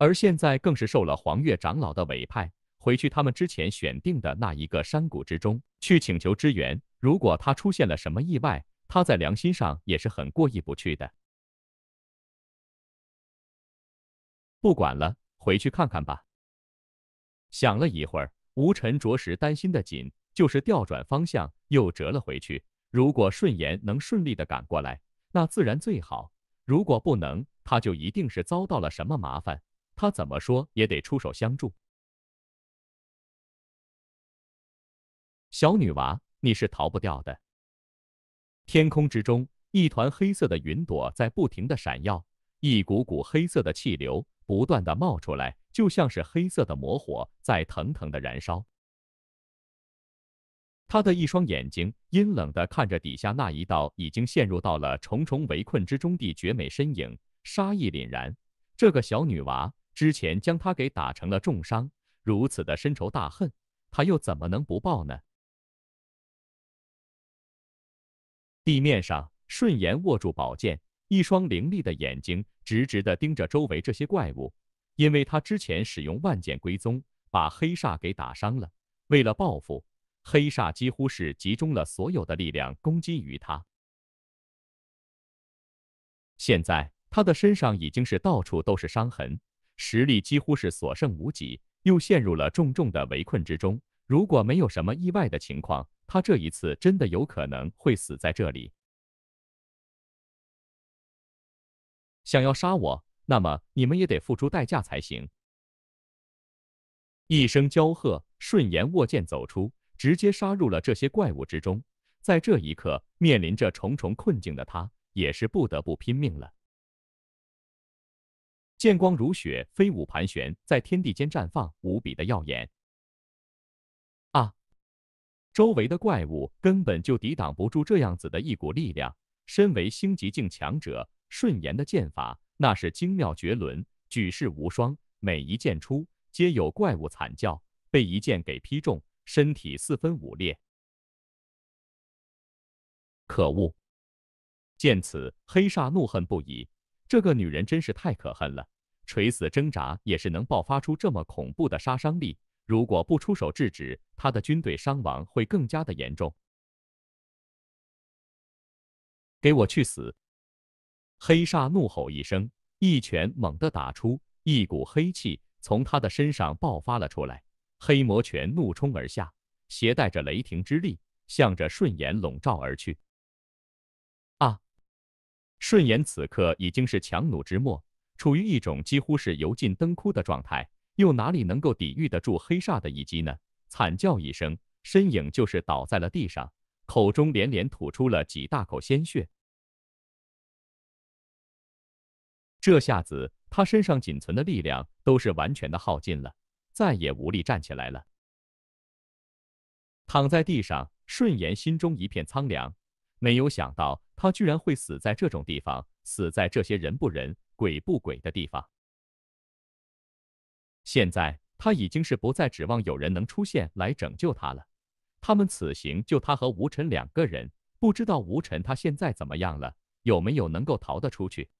而现在更是受了黄月长老的委派，回去他们之前选定的那一个山谷之中去请求支援。如果他出现了什么意外，他在良心上也是很过意不去的。不管了，回去看看吧。想了一会儿，吴尘着实担心的紧，就是调转方向又折了回去。如果顺延能顺利的赶过来，那自然最好；如果不能，他就一定是遭到了什么麻烦。他怎么说也得出手相助。小女娃，你是逃不掉的。天空之中，一团黑色的云朵在不停的闪耀，一股股黑色的气流不断的冒出来，就像是黑色的魔火在腾腾的燃烧。他的一双眼睛阴冷的看着底下那一道已经陷入到了重重围困之中的绝美身影，杀意凛然。这个小女娃。之前将他给打成了重伤，如此的深仇大恨，他又怎么能不报呢？地面上，顺延握住宝剑，一双凌厉的眼睛直直的盯着周围这些怪物，因为他之前使用万剑归宗把黑煞给打伤了，为了报复，黑煞几乎是集中了所有的力量攻击于他，现在他的身上已经是到处都是伤痕。实力几乎是所剩无几，又陷入了重重的围困之中。如果没有什么意外的情况，他这一次真的有可能会死在这里。想要杀我，那么你们也得付出代价才行！一声娇喝，顺延握剑走出，直接杀入了这些怪物之中。在这一刻，面临着重重困境的他，也是不得不拼命了。剑光如雪，飞舞盘旋，在天地间绽放，无比的耀眼。啊！周围的怪物根本就抵挡不住这样子的一股力量。身为星级境强者，顺延的剑法那是精妙绝伦，举世无双。每一剑出，皆有怪物惨叫，被一剑给劈中，身体四分五裂。可恶！见此，黑煞怒恨不已。这个女人真是太可恨了。垂死挣扎也是能爆发出这么恐怖的杀伤力，如果不出手制止，他的军队伤亡会更加的严重。给我去死！黑煞怒吼一声，一拳猛地打出，一股黑气从他的身上爆发了出来，黑魔拳怒冲而下，携带着雷霆之力，向着顺眼笼罩而去。啊！顺眼此刻已经是强弩之末。处于一种几乎是油尽灯枯的状态，又哪里能够抵御得住黑煞的一击呢？惨叫一声，身影就是倒在了地上，口中连连吐出了几大口鲜血。这下子，他身上仅存的力量都是完全的耗尽了，再也无力站起来了。躺在地上，顺言心中一片苍凉，没有想到他居然会死在这种地方，死在这些人不仁。鬼不鬼的地方。现在他已经是不再指望有人能出现来拯救他了。他们此行就他和吴辰两个人，不知道吴辰他现在怎么样了，有没有能够逃得出去？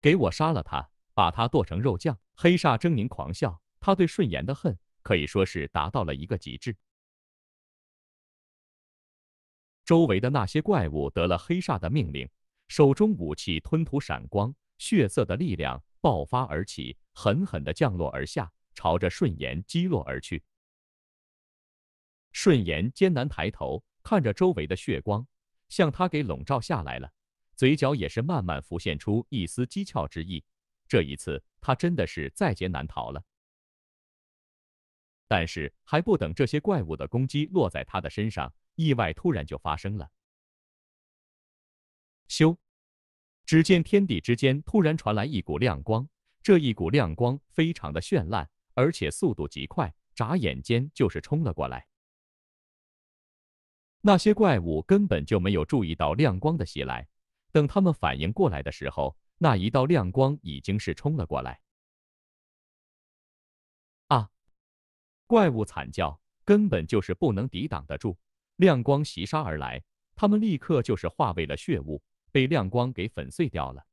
给我杀了他，把他剁成肉酱！黑煞狰狞狂笑，他对顺言的恨可以说是达到了一个极致。周围的那些怪物得了黑煞的命令。手中武器吞吐闪光，血色的力量爆发而起，狠狠地降落而下，朝着顺岩击落而去。顺岩艰难抬头，看着周围的血光，向他给笼罩下来了，嘴角也是慢慢浮现出一丝讥诮之意。这一次，他真的是在劫难逃了。但是，还不等这些怪物的攻击落在他的身上，意外突然就发生了。咻！只见天地之间突然传来一股亮光，这一股亮光非常的绚烂，而且速度极快，眨眼间就是冲了过来。那些怪物根本就没有注意到亮光的袭来，等他们反应过来的时候，那一道亮光已经是冲了过来。啊！怪物惨叫，根本就是不能抵挡得住亮光袭杀而来，他们立刻就是化为了血雾。被亮光给粉碎掉了。